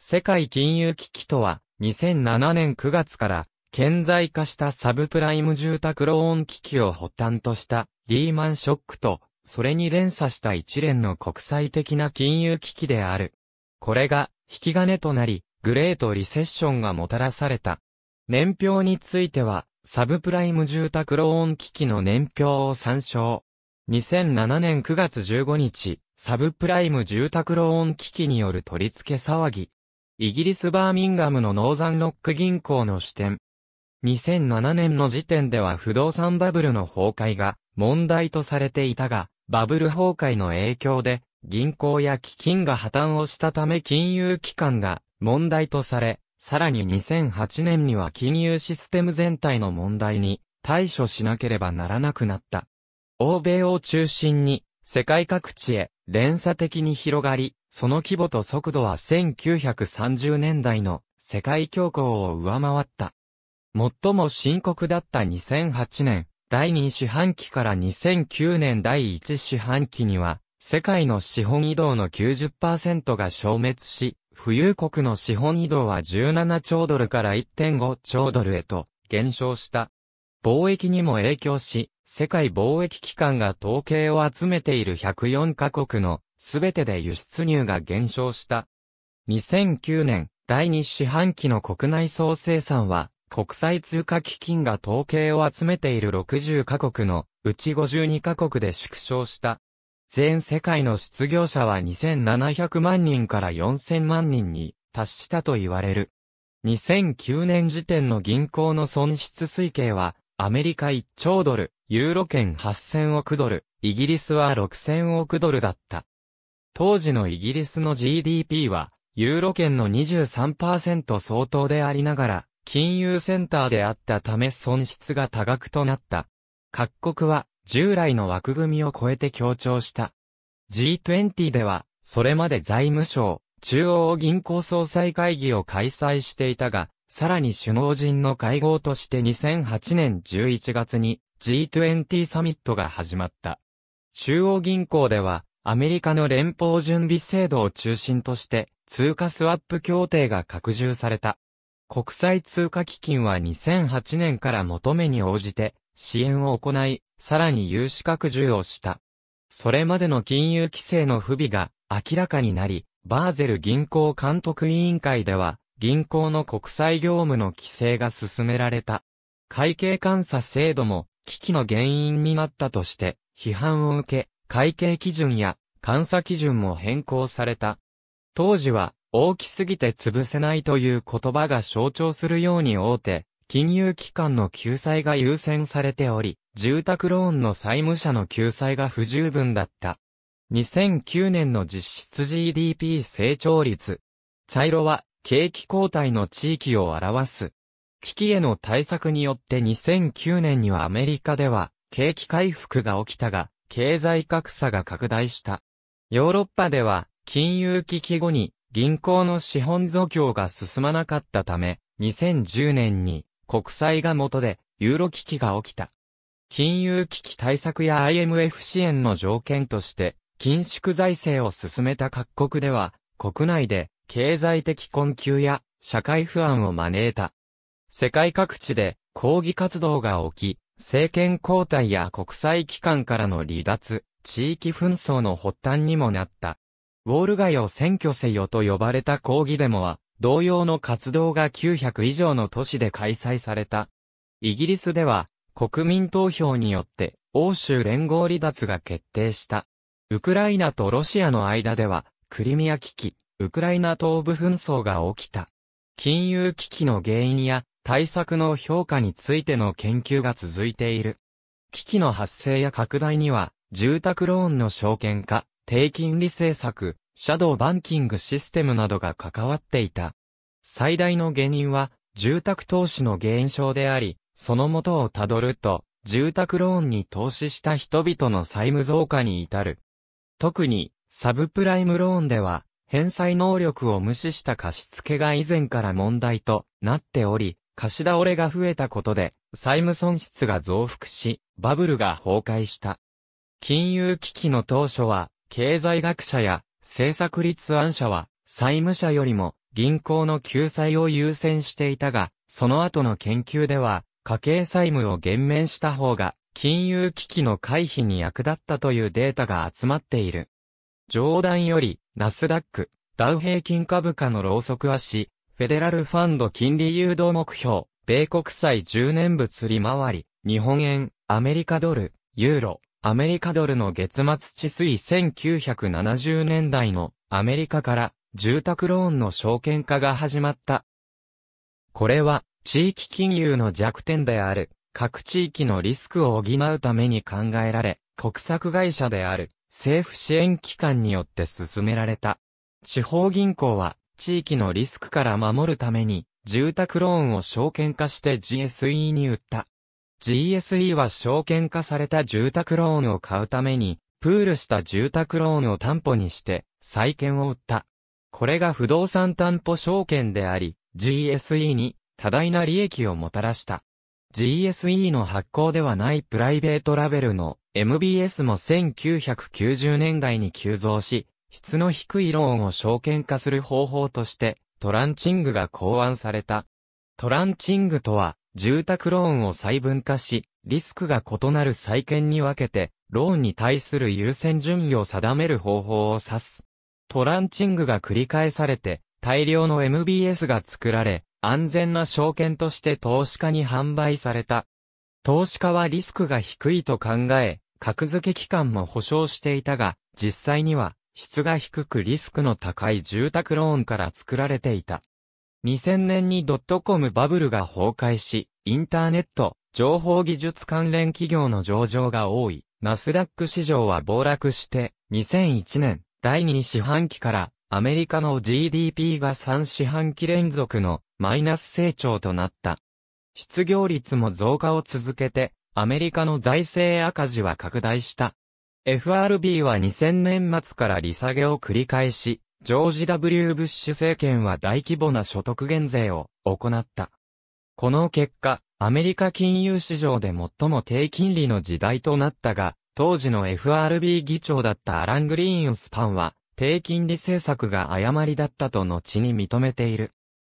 世界金融危機とは、2007年9月から、顕在化したサブプライム住宅ローン危機を発端としたリーマンショックと、それに連鎖した一連の国際的な金融危機である。これが引き金となり、グレートリセッションがもたらされた。年表については、サブプライム住宅ローン危機の年表を参照。2007年9月15日、サブプライム住宅ローン危機による取り付け騒ぎ、イギリスバーミンガムのノーザンロック銀行の支店。2007年の時点では不動産バブルの崩壊が問題とされていたが、バブル崩壊の影響で銀行や基金が破綻をしたため金融機関が問題とされ、さらに2008年には金融システム全体の問題に対処しなければならなくなった。欧米を中心に世界各地へ連鎖的に広がり、その規模と速度は1930年代の世界恐慌を上回った。最も深刻だった2008年、第2四半期から2009年第1四半期には、世界の資本移動の90%が消滅し、富裕国の資本移動は17兆ドルから1.5兆ドルへと減少した。貿易にも影響し、世界貿易機関が統計を集めている104カ国のすべてで輸出入が減少した。2009年、第2四半期の国内総生産は、国際通貨基金が統計を集めている60カ国のうち52カ国で縮小した。全世界の失業者は2700万人から4000万人に達したと言われる。2009年時点の銀行の損失推計はアメリカ1兆ドル、ユーロ圏8000億ドル、イギリスは6000億ドルだった。当時のイギリスの GDP は、ユーロ圏の23%相当でありながら、金融センターであったため損失が多額となった。各国は、従来の枠組みを超えて強調した。G20 では、それまで財務省、中央銀行総裁会議を開催していたが、さらに首脳陣の会合として2008年11月に G20 サミットが始まった。中央銀行では、アメリカの連邦準備制度を中心として、通貨スワップ協定が拡充された。国際通貨基金は2008年から求めに応じて、支援を行い、さらに融資拡充をした。それまでの金融規制の不備が明らかになり、バーゼル銀行監督委員会では、銀行の国際業務の規制が進められた。会計監査制度も危機の原因になったとして、批判を受け、会計基準や監査基準も変更された。当時は、大きすぎて潰せないという言葉が象徴するように大手、金融機関の救済が優先されており、住宅ローンの債務者の救済が不十分だった。2009年の実質 GDP 成長率。茶色は景気後退の地域を表す。危機への対策によって2009年にはアメリカでは、景気回復が起きたが、経済格差が拡大した。ヨーロッパでは、金融危機後に、銀行の資本増強が進まなかったため、2010年に、国債が元で、ユーロ危機が起きた。金融危機対策や IMF 支援の条件として、緊縮財政を進めた各国では、国内で経済的困窮や社会不安を招いた。世界各地で抗議活動が起き、政権交代や国際機関からの離脱、地域紛争の発端にもなった。ウォール街を選挙せよと呼ばれた抗議デモは、同様の活動が900以上の都市で開催された。イギリスでは、国民投票によって、欧州連合離脱が決定した。ウクライナとロシアの間では、クリミア危機、ウクライナ東部紛争が起きた。金融危機の原因や、対策の評価についての研究が続いている。危機の発生や拡大には、住宅ローンの証券化、低金利政策、シャドーバンキングシステムなどが関わっていた。最大の原因は、住宅投資の減少であり、その元をたどると、住宅ローンに投資した人々の債務増加に至る。特に、サブプライムローンでは、返済能力を無視した貸付が以前から問題となっており、貸し倒れが増えたことで、債務損失が増幅し、バブルが崩壊した。金融危機の当初は、経済学者や政策立案者は、債務者よりも銀行の救済を優先していたが、その後の研究では、家計債務を減免した方が、金融危機の回避に役立ったというデータが集まっている。冗談より、ナスダック、ダウ平均株価のローソク足、フェデラルファンド金利誘導目標、米国債10年物利回り、日本円、アメリカドル、ユーロ、アメリカドルの月末治水1970年代のアメリカから住宅ローンの証券化が始まった。これは地域金融の弱点である各地域のリスクを補うために考えられ、国策会社である政府支援機関によって進められた。地方銀行は地域のリスクから守るために、住宅ローンを証券化して GSE に売った。GSE は証券化された住宅ローンを買うために、プールした住宅ローンを担保にして、債券を売った。これが不動産担保証券であり、GSE に多大な利益をもたらした。GSE の発行ではないプライベートラベルの MBS も1990年代に急増し、質の低いローンを証券化する方法として、トランチングが考案された。トランチングとは、住宅ローンを細分化し、リスクが異なる債建に分けて、ローンに対する優先順位を定める方法を指す。トランチングが繰り返されて、大量の MBS が作られ、安全な証券として投資家に販売された。投資家はリスクが低いと考え、格付け機関も保証していたが、実際には質が低くリスクの高い住宅ローンから作られていた。2000年にドットコムバブルが崩壊し、インターネット、情報技術関連企業の上場が多い、ナスダック市場は暴落して、2001年、第2四半期から、アメリカの GDP が3四半期連続のマイナス成長となった。失業率も増加を続けて、アメリカの財政赤字は拡大した。FRB は2000年末から利下げを繰り返し、ジョージ・ W・ ブッシュ政権は大規模な所得減税を行った。この結果、アメリカ金融市場で最も低金利の時代となったが、当時の FRB 議長だったアラン・グリーンスパンは、低金利政策が誤りだったと後に認めている。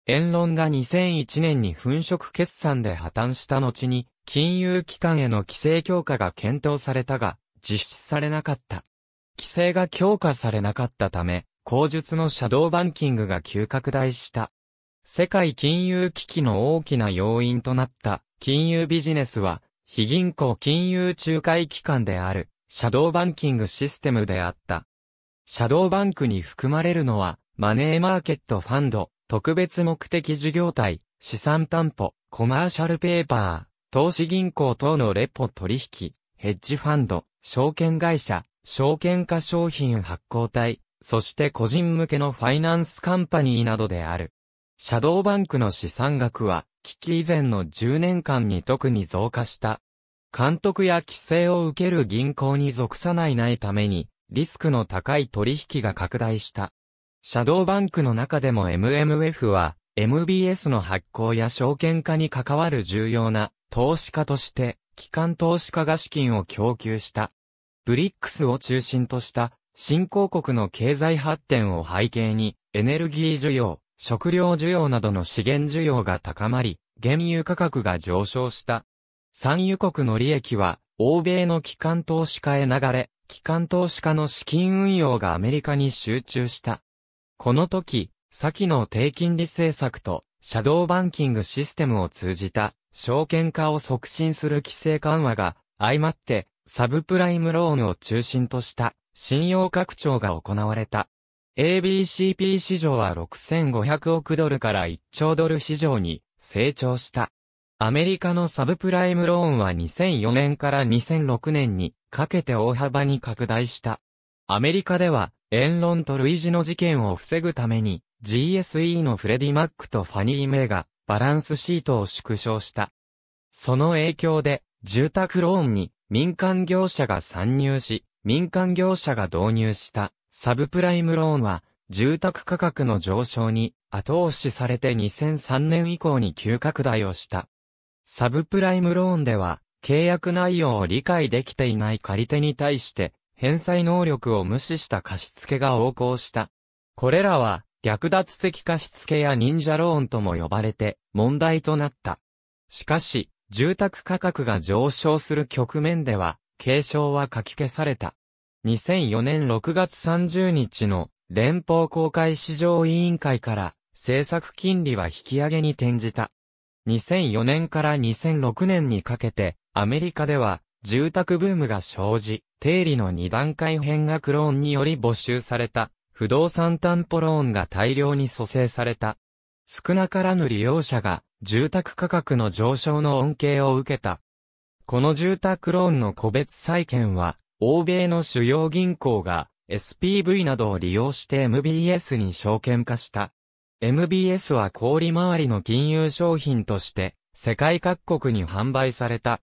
言論が2001年に粉飾決算で破綻した後に、金融機関への規制強化が検討されたが、実施されなかった。規制が強化されなかったため、口述のシャドーバンキングが急拡大した。世界金融危機の大きな要因となった金融ビジネスは、非銀行金融仲介機関であるシャドーバンキングシステムであった。シャドーバンクに含まれるのは、マネーマーケットファンド、特別目的事業体、資産担保、コマーシャルペーパー、投資銀行等のレポ取引、ヘッジファンド、証券会社、証券化商品発行体、そして個人向けのファイナンスカンパニーなどである。シャドーバンクの資産額は、危機以前の10年間に特に増加した。監督や規制を受ける銀行に属さないないために、リスクの高い取引が拡大した。シャドーバンクの中でも MMF は、MBS の発行や証券化に関わる重要な投資家として、機関投資家が資金を供給した。ブリックスを中心とした新興国の経済発展を背景に、エネルギー需要、食料需要などの資源需要が高まり、原油価格が上昇した。産油国の利益は、欧米の機関投資家へ流れ、機関投資家の資金運用がアメリカに集中した。この時、先の低金利政策と、シャドーバンキングシステムを通じた証券化を促進する規制緩和が相まってサブプライムローンを中心とした信用拡張が行われた。ABCP 市場は6500億ドルから1兆ドル市場に成長した。アメリカのサブプライムローンは2004年から2006年にかけて大幅に拡大した。アメリカでは、ロ論と類似の事件を防ぐために、GSE のフレディ・マックとファニー・メイが、バランスシートを縮小した。その影響で、住宅ローンに民間業者が参入し、民間業者が導入したサブプライムローンは、住宅価格の上昇に後押しされて2003年以降に急拡大をした。サブプライムローンでは、契約内容を理解できていない借り手に対して、返済能力を無視した貸付が横行した。これらは、略奪的貸付や忍者ローンとも呼ばれて問題となった。しかし、住宅価格が上昇する局面では、継承は書き消された。2004年6月30日の連邦公開市場委員会から政策金利は引き上げに転じた。2004年から2006年にかけてアメリカでは住宅ブームが生じ、定理の二段階変額ローンにより募集された不動産担保ローンが大量に蘇生された。少なからぬ利用者が住宅価格の上昇の恩恵を受けた。この住宅ローンの個別債券は、欧米の主要銀行が SPV などを利用して MBS に証券化した。MBS は小売回りの金融商品として世界各国に販売された。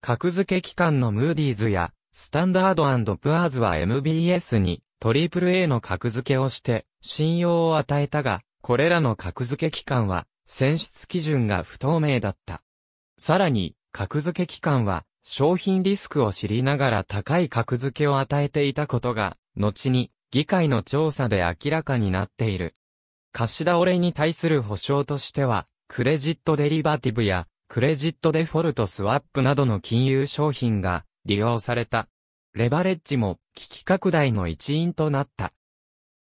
格付け機関のムーディーズやスタンダードプアーズは MBS に AAA の格付けをして、信用を与えたが、これらの格付け機関は、選出基準が不透明だった。さらに、格付け機関は、商品リスクを知りながら高い格付けを与えていたことが、後に、議会の調査で明らかになっている。貸し倒れに対する保証としては、クレジットデリバティブや、クレジットデフォルトスワップなどの金融商品が利用された。レバレッジも危機拡大の一因となった。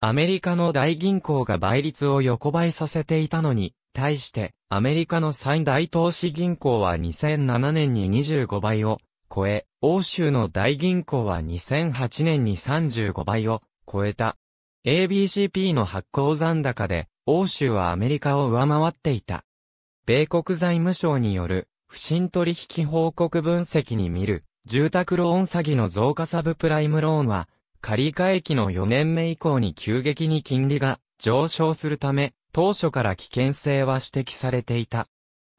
アメリカの大銀行が倍率を横ばいさせていたのに、対して、アメリカの最大投資銀行は2007年に25倍を超え、欧州の大銀行は2008年に35倍を超えた。ABCP の発行残高で、欧州はアメリカを上回っていた。米国財務省による、不審取引報告分析に見る住宅ローン詐欺の増加サブプライムローンは、借換え期の4年目以降に急激に金利が上昇するため、当初から危険性は指摘されていた。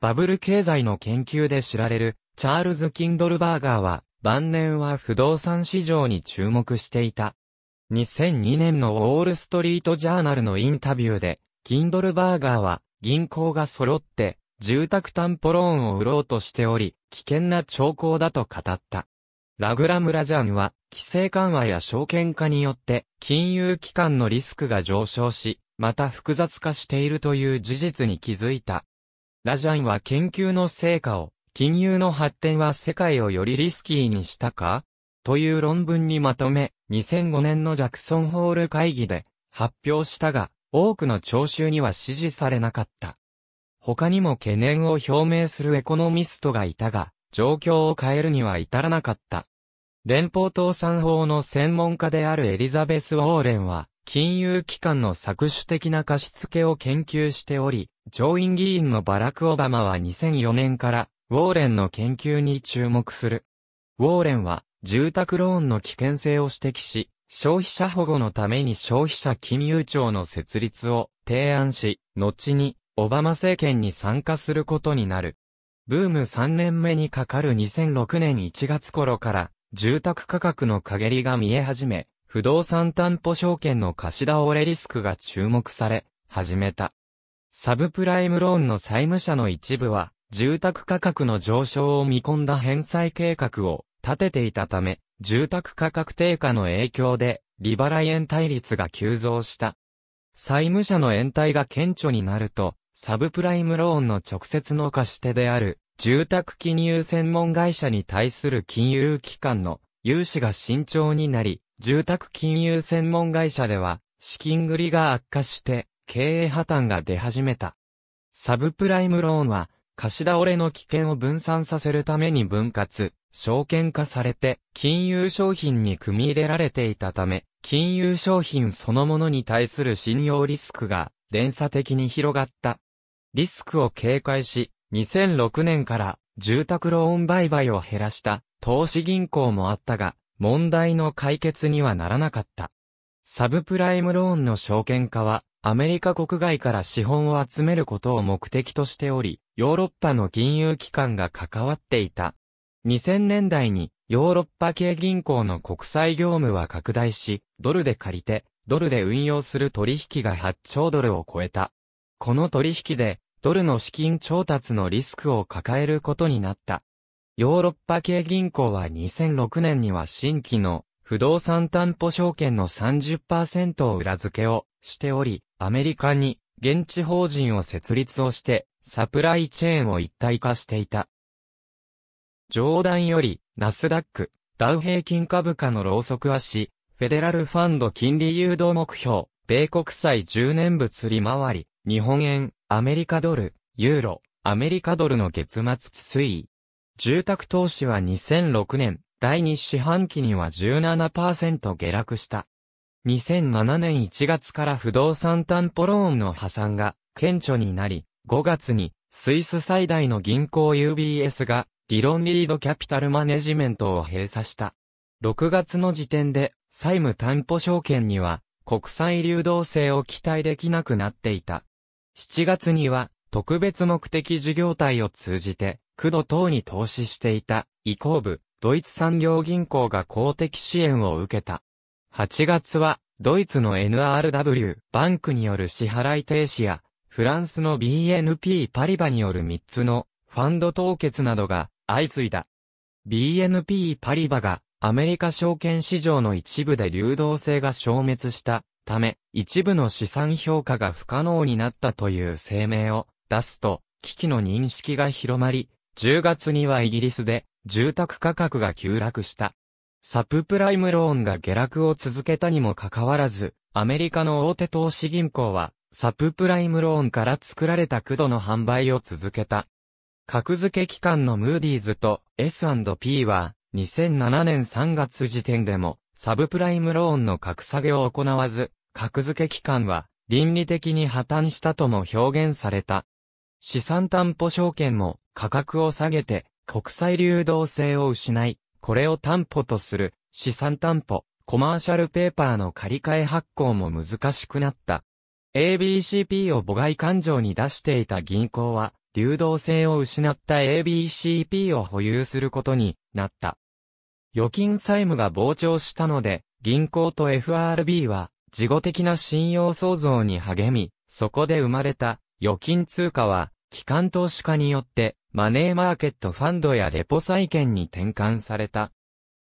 バブル経済の研究で知られるチャールズ・キンドルバーガーは、晩年は不動産市場に注目していた。2002年のウォール・ストリート・ジャーナルのインタビューで、キンドルバーガーは、銀行が揃って、住宅担保ローンを売ろうとしており、危険な兆候だと語った。ラグラムラジャンは、規制緩和や証券化によって、金融機関のリスクが上昇し、また複雑化しているという事実に気づいた。ラジャンは研究の成果を、金融の発展は世界をよりリスキーにしたかという論文にまとめ、2005年のジャクソンホール会議で発表したが、多くの聴衆には支持されなかった。他にも懸念を表明するエコノミストがいたが、状況を変えるには至らなかった。連邦倒産法の専門家であるエリザベス・ウォーレンは、金融機関の搾取的な貸付を研究しており、上院議員のバラク・オバマは2004年から、ウォーレンの研究に注目する。ウォーレンは、住宅ローンの危険性を指摘し、消費者保護のために消費者金融庁の設立を提案し、後にオバマ政権に参加することになる。ブーム3年目にかかる2006年1月頃から、住宅価格の陰りが見え始め、不動産担保証券の貸し倒れリスクが注目され、始めた。サブプライムローンの債務者の一部は、住宅価格の上昇を見込んだ返済計画を立てていたため、住宅価格低下の影響で、利払い延滞率が急増した。債務者の延滞が顕著になると、サブプライムローンの直接の貸し手である、住宅金融専門会社に対する金融機関の融資が慎重になり、住宅金融専門会社では、資金繰りが悪化して、経営破綻が出始めた。サブプライムローンは、貸し倒れの危険を分散させるために分割、証券化されて、金融商品に組み入れられていたため、金融商品そのものに対する信用リスクが連鎖的に広がった。リスクを警戒し、2006年から住宅ローン売買を減らした投資銀行もあったが、問題の解決にはならなかった。サブプライムローンの証券化は、アメリカ国外から資本を集めることを目的としており、ヨーロッパの金融機関が関わっていた。2000年代にヨーロッパ系銀行の国際業務は拡大し、ドルで借りて、ドルで運用する取引が8兆ドルを超えた。この取引で、ドルの資金調達のリスクを抱えることになった。ヨーロッパ系銀行は2006年には新規の不動産担保証券の30%を裏付けをしており、アメリカに現地法人を設立をして、サプライチェーンを一体化していた。上段より、ナスダック、ダウ平均株価のローソク足、フェデラルファンド金利誘導目標、米国債10年物利回り、日本円、アメリカドル、ユーロ、アメリカドルの月末推移。住宅投資は2006年、第2四半期には17%下落した。2007年1月から不動産担保ローンの破産が顕著になり、5月にスイス最大の銀行 UBS がディロン・リード・キャピタル・マネジメントを閉鎖した。6月の時点で債務担保証券には国際流動性を期待できなくなっていた。7月には、特別目的事業体を通じて、区土等に投資していた、移行部、ドイツ産業銀行が公的支援を受けた。8月は、ドイツの NRW、バンクによる支払い停止や、フランスの BNP パリバによる3つの、ファンド凍結などが、相次いだ。BNP パリバが、アメリカ証券市場の一部で流動性が消滅したため、一部の資産評価が不可能になったという声明を出すと、危機の認識が広まり、10月にはイギリスで住宅価格が急落した。サププライムローンが下落を続けたにもかかわらず、アメリカの大手投資銀行は、サププライムローンから作られた駆動の販売を続けた。格付け機関のムーディーズと S&P は、2007年3月時点でも、サブプライムローンの格下げを行わず、格付け機関は倫理的に破綻したとも表現された。資産担保証券も価格を下げて国際流動性を失い、これを担保とする資産担保、コマーシャルペーパーの借り換え発行も難しくなった。ABCP を母外勘定に出していた銀行は、流動性を失った ABCP を保有することになった。預金債務が膨張したので、銀行と FRB は、事後的な信用創造に励み、そこで生まれた、預金通貨は、機関投資家によって、マネーマーケットファンドやレポ債券に転換された。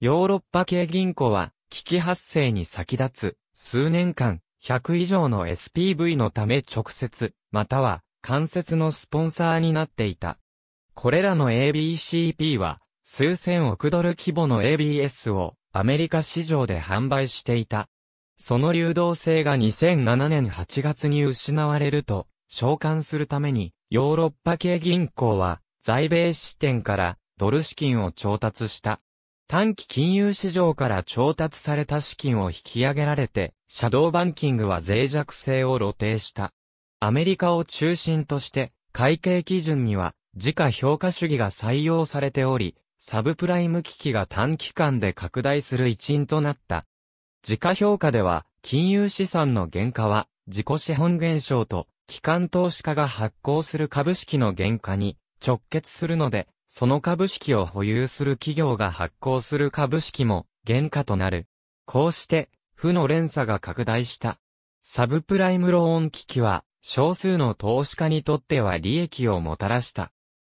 ヨーロッパ系銀行は、危機発生に先立つ、数年間、100以上の SPV のため直接、または、間接のスポンサーになっていた。これらの ABCP は、数千億ドル規模の ABS をアメリカ市場で販売していた。その流動性が2007年8月に失われると、召喚するために、ヨーロッパ系銀行は、在米支店からドル資金を調達した。短期金融市場から調達された資金を引き上げられて、シャドーバンキングは脆弱性を露呈した。アメリカを中心として、会計基準には、自家評価主義が採用されており、サブプライム危機が短期間で拡大する一因となった。時価評価では、金融資産の減価は、自己資本減少と、機関投資家が発行する株式の減価に直結するので、その株式を保有する企業が発行する株式も減価となる。こうして、負の連鎖が拡大した。サブプライムローン危機は、少数の投資家にとっては利益をもたらした。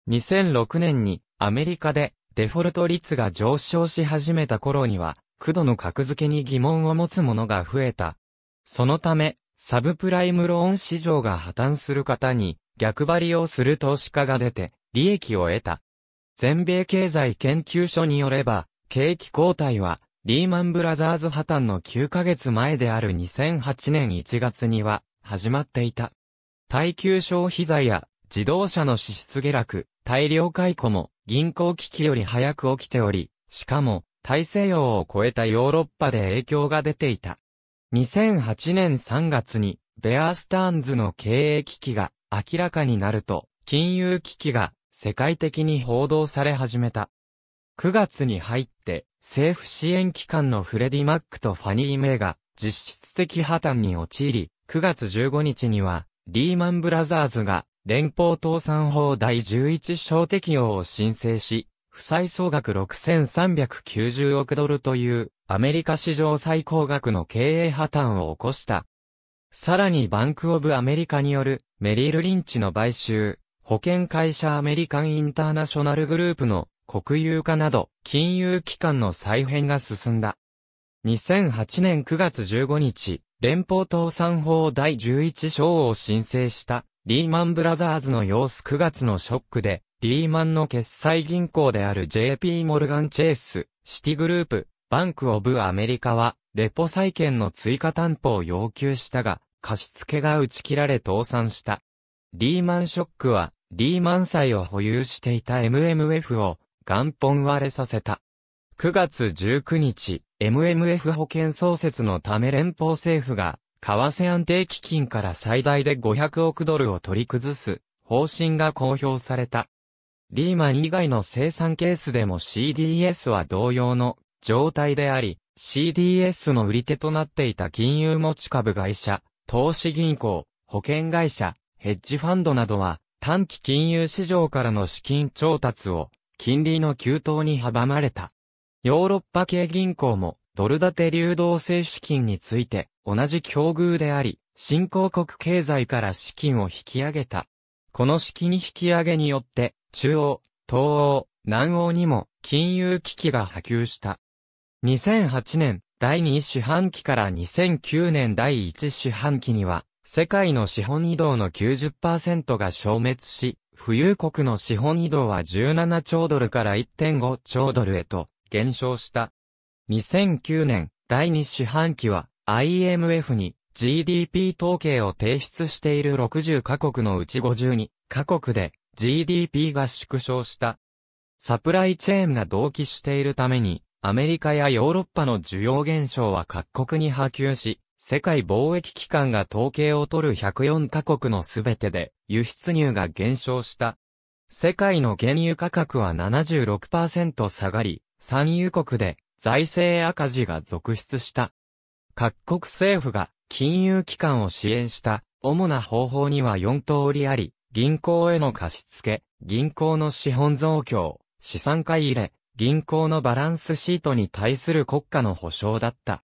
2006年にアメリカでデフォルト率が上昇し始めた頃には、クドの格付けに疑問を持つ者が増えた。そのため、サブプライムローン市場が破綻する方に、逆張りをする投資家が出て、利益を得た。全米経済研究所によれば、景気後退は、リーマンブラザーズ破綻の9ヶ月前である2008年1月には、始まっていた。耐久消費財や自動車の支出下落、大量解雇も銀行危機より早く起きており、しかも大西洋を越えたヨーロッパで影響が出ていた。2008年3月にベアースターンズの経営危機が明らかになると、金融危機が世界的に報道され始めた。9月に入って政府支援機関のフレディ・マックとファニー・メイが実質的破綻に陥り、9月15日にはリーマン・ブラザーズが連邦倒産法第11章適用を申請し、負債総額6390億ドルというアメリカ史上最高額の経営破綻を起こした。さらにバンクオブアメリカによるメリル・リンチの買収、保険会社アメリカン・インターナショナルグループの国有化など金融機関の再編が進んだ。2008年9月15日、連邦倒産法第11章を申請したリーマンブラザーズの様子9月のショックで、リーマンの決済銀行である JP モルガン・チェイス、シティグループ、バンク・オブ・アメリカは、レポ債券の追加担保を要求したが、貸付が打ち切られ倒産した。リーマンショックは、リーマン債を保有していた MMF を元本割れさせた。9月19日、MMF 保険創設のため連邦政府が為替安定基金から最大で500億ドルを取り崩す方針が公表された。リーマン以外の生産ケースでも CDS は同様の状態であり、CDS の売り手となっていた金融持ち株会社、投資銀行、保険会社、ヘッジファンドなどは、短期金融市場からの資金調達を、金利の急騰に阻まれた。ヨーロッパ系銀行も、ドル建て流動性資金について、同じ境遇であり、新興国経済から資金を引き上げた。この資金引き上げによって、中央、東欧、南欧にも金融危機が波及した。2008年第2四半期から2009年第1四半期には、世界の資本移動の90%が消滅し、富裕国の資本移動は17兆ドルから1.5兆ドルへと減少した。2009年第2四半期は IMF に GDP 統計を提出している60カ国のうち52カ国で GDP が縮小した。サプライチェーンが同期しているために、アメリカやヨーロッパの需要減少は各国に波及し、世界貿易機関が統計を取る104カ国のすべてで輸出入が減少した。世界の原油価格は76%下がり、産油国で財政赤字が続出した。各国政府が金融機関を支援した主な方法には4通りあり、銀行への貸付、銀行の資本増強、資産買い入れ、銀行のバランスシートに対する国家の保障だった。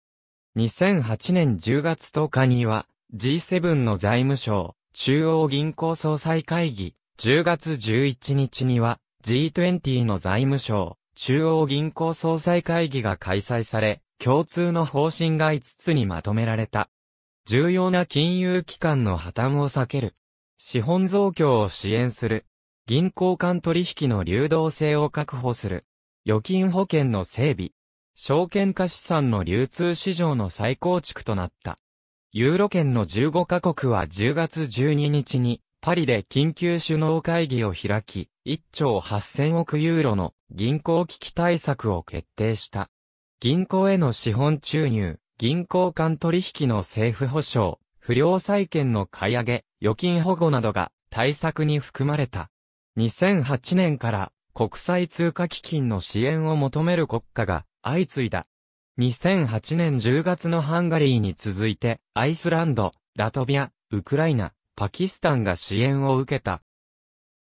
2008年10月10日には G7 の財務省、中央銀行総裁会議、10月11日には G20 の財務省、中央銀行総裁会議が開催され、共通の方針が5つにまとめられた。重要な金融機関の破綻を避ける。資本増強を支援する。銀行間取引の流動性を確保する。預金保険の整備。証券化資産の流通市場の再構築となった。ユーロ圏の15カ国は10月12日にパリで緊急首脳会議を開き、1兆8000億ユーロの銀行危機対策を決定した。銀行への資本注入、銀行間取引の政府保障、不良債権の買い上げ、預金保護などが対策に含まれた。2008年から国際通貨基金の支援を求める国家が相次いだ。2008年10月のハンガリーに続いて、アイスランド、ラトビア、ウクライナ、パキスタンが支援を受けた。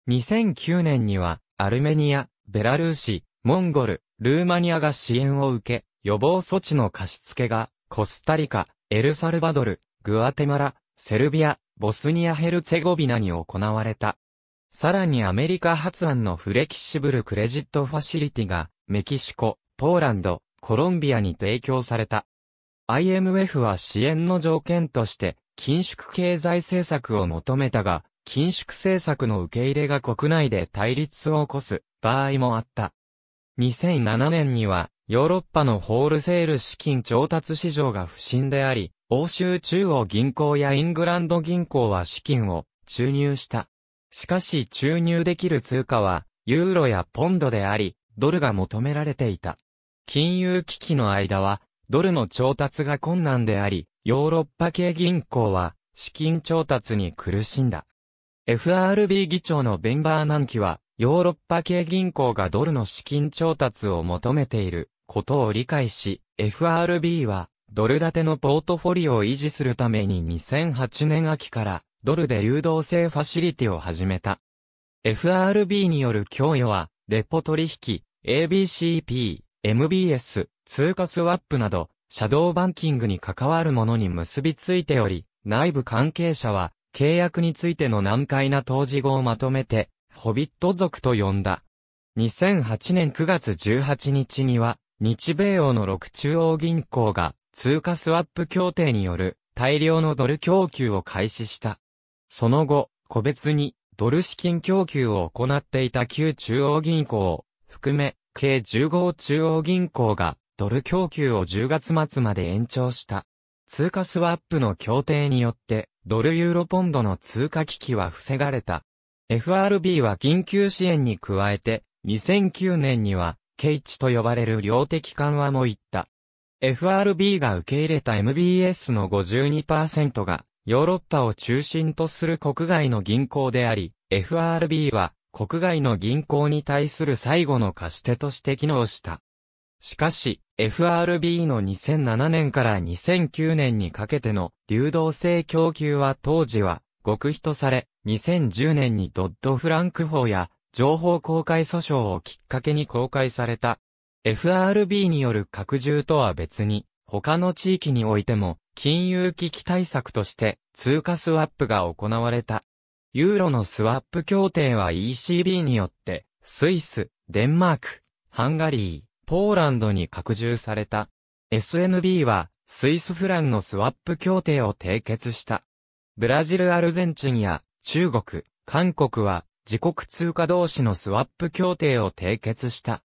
2009年には、アルメニア、ベラルーシ、モンゴル、ルーマニアが支援を受け、予防措置の貸付が、コスタリカ、エルサルバドル、グアテマラ、セルビア、ボスニア・ヘルツェゴビナに行われた。さらにアメリカ発案のフレキシブルクレジットファシリティが、メキシコ、ポーランド、コロンビアに提供された。IMF は支援の条件として、緊縮経済政策を求めたが、緊縮政策の受け入れが国内で対立を起こす場合もあった。2007年には、ヨーロッパのホールセール資金調達市場が不振であり、欧州中央銀行やイングランド銀行は資金を注入した。しかし注入できる通貨は、ユーロやポンドであり、ドルが求められていた。金融危機の間は、ドルの調達が困難であり、ヨーロッパ系銀行は、資金調達に苦しんだ。FRB 議長のベンバーナンキは、ヨーロッパ系銀行がドルの資金調達を求めていることを理解し、FRB はドル建てのポートフォリオを維持するために2008年秋からドルで流動性ファシリティを始めた。FRB による供与は、レポ取引、ABCP、MBS、通貨スワップなど、シャドーバンキングに関わるものに結びついており、内部関係者は、契約についての難解な当事語をまとめて、ホビット族と呼んだ。2008年9月18日には、日米欧の6中央銀行が通貨スワップ協定による大量のドル供給を開始した。その後、個別にドル資金供給を行っていた旧中央銀行を含め、計15中央銀行がドル供給を10月末まで延長した。通貨スワップの協定によって、ドルユーロポンドの通貨危機は防がれた。FRB は緊急支援に加えて、2009年には、ケチと呼ばれる量的緩和も言った。FRB が受け入れた MBS の52%が、ヨーロッパを中心とする国外の銀行であり、FRB は国外の銀行に対する最後の貸し手として機能した。しかし、FRB の2007年から2009年にかけての流動性供給は当時は極秘とされ、2010年にドッド・フランク法や情報公開訴訟をきっかけに公開された。FRB による拡充とは別に、他の地域においても、金融危機対策として通貨スワップが行われた。ユーロのスワップ協定は ECB によって、スイス、デンマーク、ハンガリー、ポーランドに拡充された。SNB は、スイスフランのスワップ協定を締結した。ブラジルアルゼンチンや中国、韓国は自国通貨同士のスワップ協定を締結した。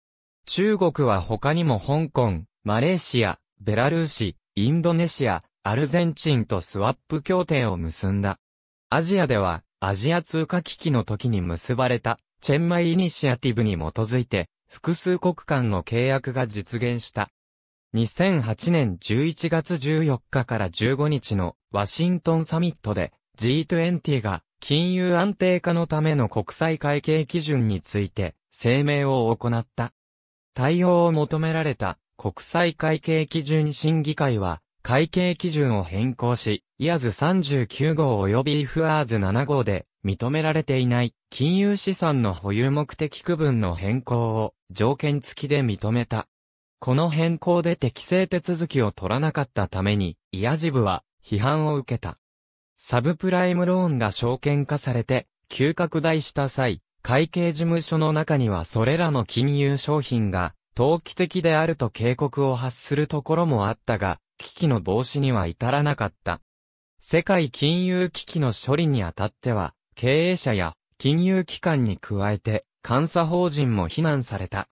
中国は他にも香港、マレーシア、ベラルーシ、インドネシア、アルゼンチンとスワップ協定を結んだ。アジアではアジア通貨危機の時に結ばれたチェンマイイニシアティブに基づいて複数国間の契約が実現した。2008年11月14日から15日のワシントンサミットで G20 が金融安定化のための国際会計基準について声明を行った。対応を求められた国際会計基準審議会は会計基準を変更し、イアズ39号及びイフアーズ7号で認められていない金融資産の保有目的区分の変更を条件付きで認めた。この変更で適正手続きを取らなかったために、イアジブは批判を受けた。サブプライムローンが証券化されて、急拡大した際、会計事務所の中にはそれらの金融商品が、投機的であると警告を発するところもあったが、危機の防止には至らなかった。世界金融危機の処理にあたっては、経営者や金融機関に加えて、監査法人も非難された。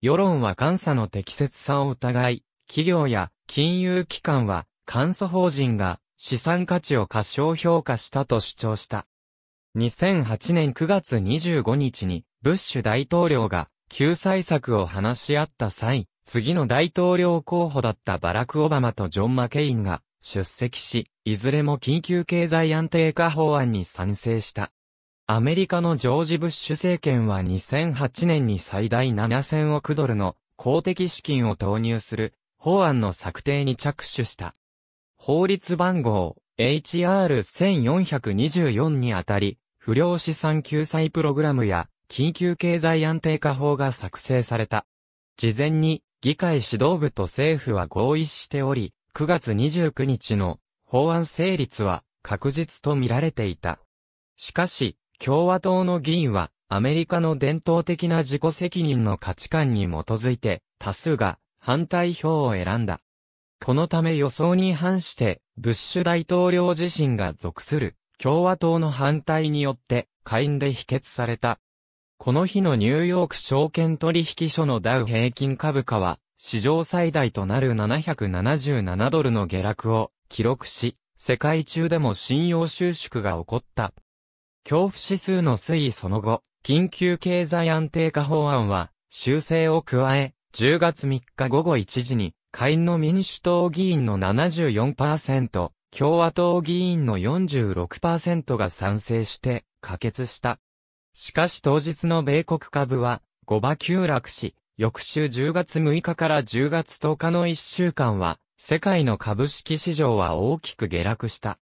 世論は監査の適切さを疑い、企業や金融機関は監査法人が資産価値を過小評価したと主張した。2008年9月25日にブッシュ大統領が救済策を話し合った際、次の大統領候補だったバラク・オバマとジョン・マケインが出席し、いずれも緊急経済安定化法案に賛成した。アメリカのジョージ・ブッシュ政権は2008年に最大7000億ドルの公的資金を投入する法案の策定に着手した。法律番号 HR1424 にあたり、不良資産救済プログラムや緊急経済安定化法が作成された。事前に議会指導部と政府は合意しており、9月29日の法案成立は確実と見られていた。しかし、共和党の議員はアメリカの伝統的な自己責任の価値観に基づいて多数が反対票を選んだ。このため予想に反して、ブッシュ大統領自身が属する共和党の反対によって下院で否決された。この日のニューヨーク証券取引所のダウ平均株価は、史上最大となる777ドルの下落を記録し、世界中でも信用収縮が起こった。恐怖指数の推移その後、緊急経済安定化法案は修正を加え、10月3日午後1時に下院の民主党議員の74%、共和党議員の46%が賛成して可決した。しかし当日の米国株は5場急落し、翌週10月6日から10月10日の1週間は、世界の株式市場は大きく下落した。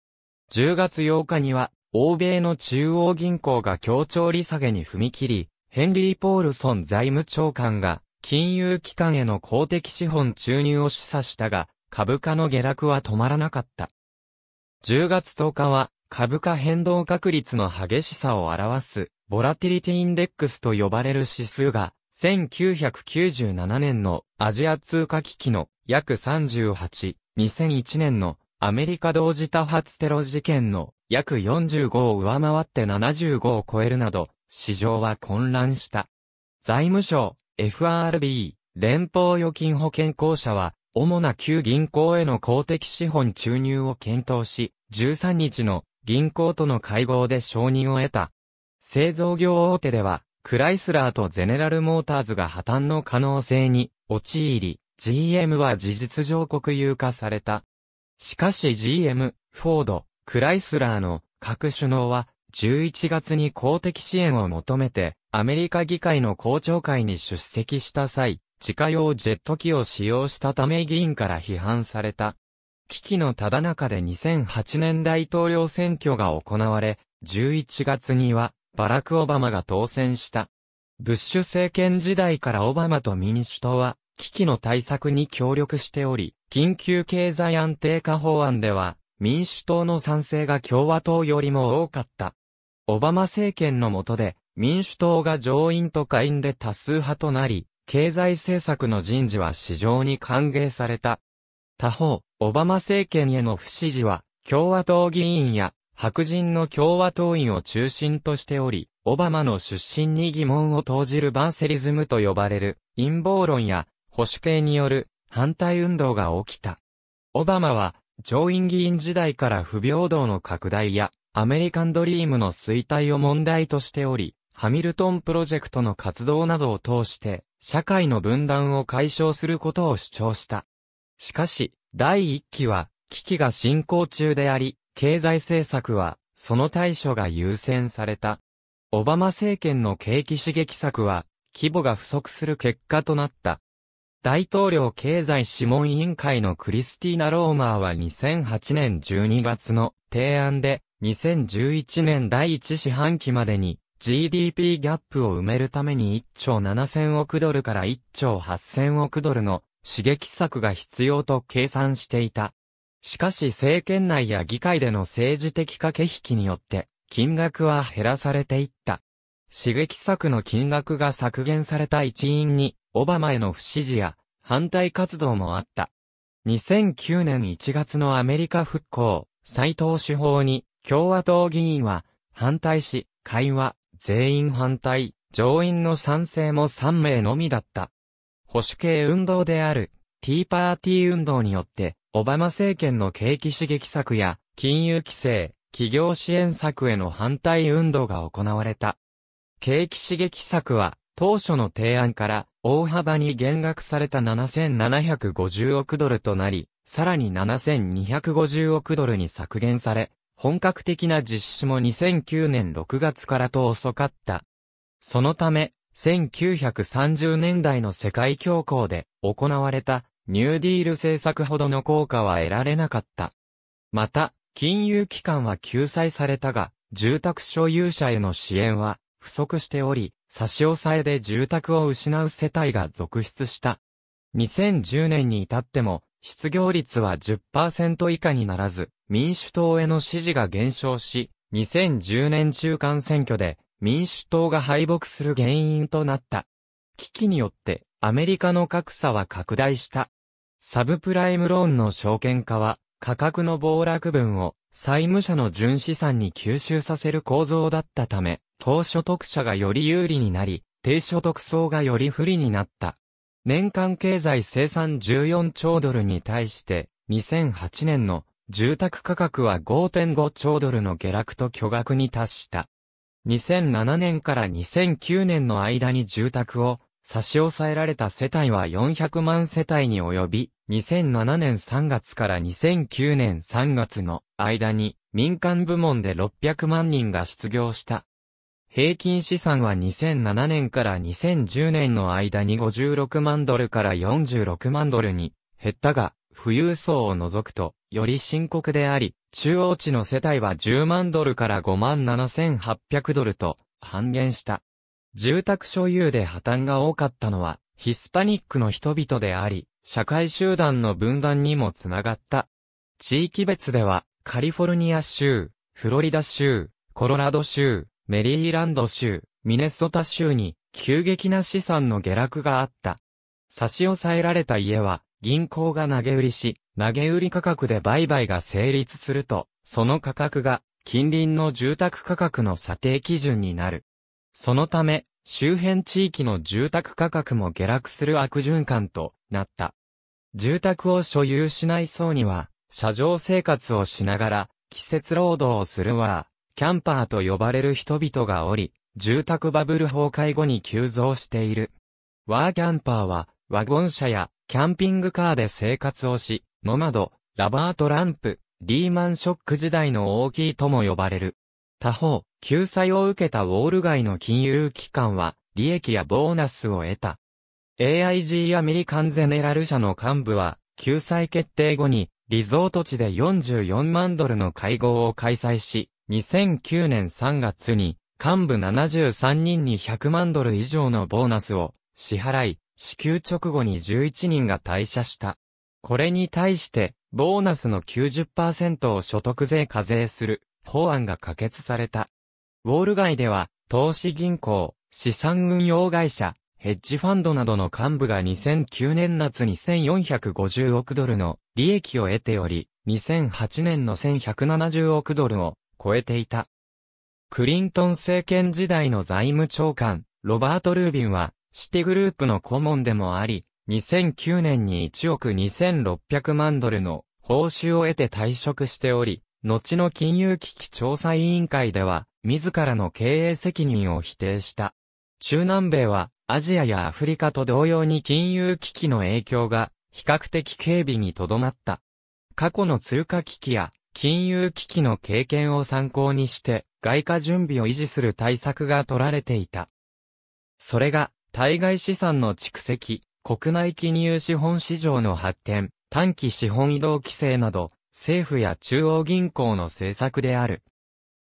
10月8日には、欧米の中央銀行が協調利下げに踏み切り、ヘンリー・ポールソン財務長官が金融機関への公的資本注入を示唆したが、株価の下落は止まらなかった。10月10日は、株価変動確率の激しさを表す、ボラティリティインデックスと呼ばれる指数が、1997年のアジア通貨危機の約38、2001年のアメリカ同時多発テロ事件の約45を上回って75を超えるなど、市場は混乱した。財務省、FRB、連邦預金保険公社は、主な旧銀行への公的資本注入を検討し、13日の銀行との会合で承認を得た。製造業大手では、クライスラーとゼネラルモーターズが破綻の可能性に陥り、GM は事実上国有化された。しかし GM、フォード、クライスラーの各首脳は11月に公的支援を求めて、アメリカ議会の公聴会に出席した際、自家用ジェット機を使用したため議員から批判された。危機のただ中で2008年大統領選挙が行われ、11月にはバラク・オバマが当選した。ブッシュ政権時代からオバマと民主党は危機の対策に協力しており、緊急経済安定化法案では民主党の賛成が共和党よりも多かった。オバマ政権の下で、民主党が上院と下院で多数派となり、経済政策の人事は市場に歓迎された。他方、オバマ政権への不支持は、共和党議員や白人の共和党員を中心としており、オバマの出身に疑問を投じるバンセリズムと呼ばれる陰謀論や保守系による反対運動が起きた。オバマは上院議員時代から不平等の拡大やアメリカンドリームの衰退を問題としており、ハミルトンプロジェクトの活動などを通して、社会の分断を解消することを主張した。しかし、第1期は、危機が進行中であり、経済政策は、その対処が優先された。オバマ政権の景気刺激策は、規模が不足する結果となった。大統領経済諮問委員会のクリスティーナ・ローマーは2008年12月の提案で2011年第1四半期までに GDP ギャップを埋めるために1兆7000億ドルから1兆8000億ドルの刺激策が必要と計算していた。しかし政権内や議会での政治的駆け引きによって金額は減らされていった。刺激策の金額が削減された一因にオバマへの不支持や反対活動もあった。2009年1月のアメリカ復興、再投資法に共和党議員は反対し、会話は全員反対、上院の賛成も3名のみだった。保守系運動であるティーパーティー運動によって、オバマ政権の景気刺激策や金融規制、企業支援策への反対運動が行われた。景気刺激策は当初の提案から大幅に減額された7750億ドルとなり、さらに7250億ドルに削減され、本格的な実施も2009年6月からと遅かった。そのため、1930年代の世界恐慌で行われたニューディール政策ほどの効果は得られなかった。また、金融機関は救済されたが、住宅所有者への支援は不足しており、差し押さえで住宅を失う世帯が続出した。2010年に至っても、失業率は10%以下にならず、民主党への支持が減少し、2010年中間選挙で民主党が敗北する原因となった。危機によってアメリカの格差は拡大した。サブプライムローンの証券化は価格の暴落分を債務者の純資産に吸収させる構造だったため、高所得者がより有利になり、低所得層がより不利になった。年間経済生産14兆ドルに対して、2008年の住宅価格は5.5兆ドルの下落と巨額に達した。2007年から2009年の間に住宅を差し押さえられた世帯は400万世帯に及び、2007年3月から2009年3月の間に民間部門で600万人が失業した。平均資産は2007年から2010年の間に56万ドルから46万ドルに減ったが、富裕層を除くと、より深刻であり、中央値の世帯は10万ドルから5万7800ドルと半減した。住宅所有で破綻が多かったのは、ヒスパニックの人々であり、社会集団の分断にもつながった。地域別では、カリフォルニア州、フロリダ州、コロラド州、メリーランド州、ミネソタ州に、急激な資産の下落があった。差し押さえられた家は、銀行が投げ売りし、投げ売り価格で売買が成立すると、その価格が、近隣の住宅価格の査定基準になる。そのため、周辺地域の住宅価格も下落する悪循環となった。住宅を所有しない層には、車上生活をしながら、季節労働をするわ、キャンパーと呼ばれる人々がおり、住宅バブル崩壊後に急増している。ワーキャンパーは、ワゴン車や、キャンピングカーで生活をし、ノマド、ラバート・ランプ、リーマンショック時代の大きいとも呼ばれる。他方、救済を受けたウォール街の金融機関は、利益やボーナスを得た。AIG アメリカンゼネラル社の幹部は、救済決定後に、リゾート地で44万ドルの会合を開催し、2009年3月に幹部73人に100万ドル以上のボーナスを支払い、支給直後に11人が退社した。これに対して、ボーナスの90%を所得税課税する法案が可決された。ウォール街では、投資銀行、資産運用会社、ヘッジファンドなどの幹部が2009年夏に1450億ドルの利益を得ており、2008年の1170億ドルを超えていた。クリントン政権時代の財務長官、ロバート・ルービンは、シティグループの顧問でもあり、2009年に1億2600万ドルの報酬を得て退職しており、後の金融危機調査委員会では、自らの経営責任を否定した。中南米は、アジアやアフリカと同様に金融危機の影響が、比較的軽微にとどまった。過去の通貨危機や、金融危機の経験を参考にして、外貨準備を維持する対策が取られていた。それが、対外資産の蓄積、国内金融資本市場の発展、短期資本移動規制など、政府や中央銀行の政策である。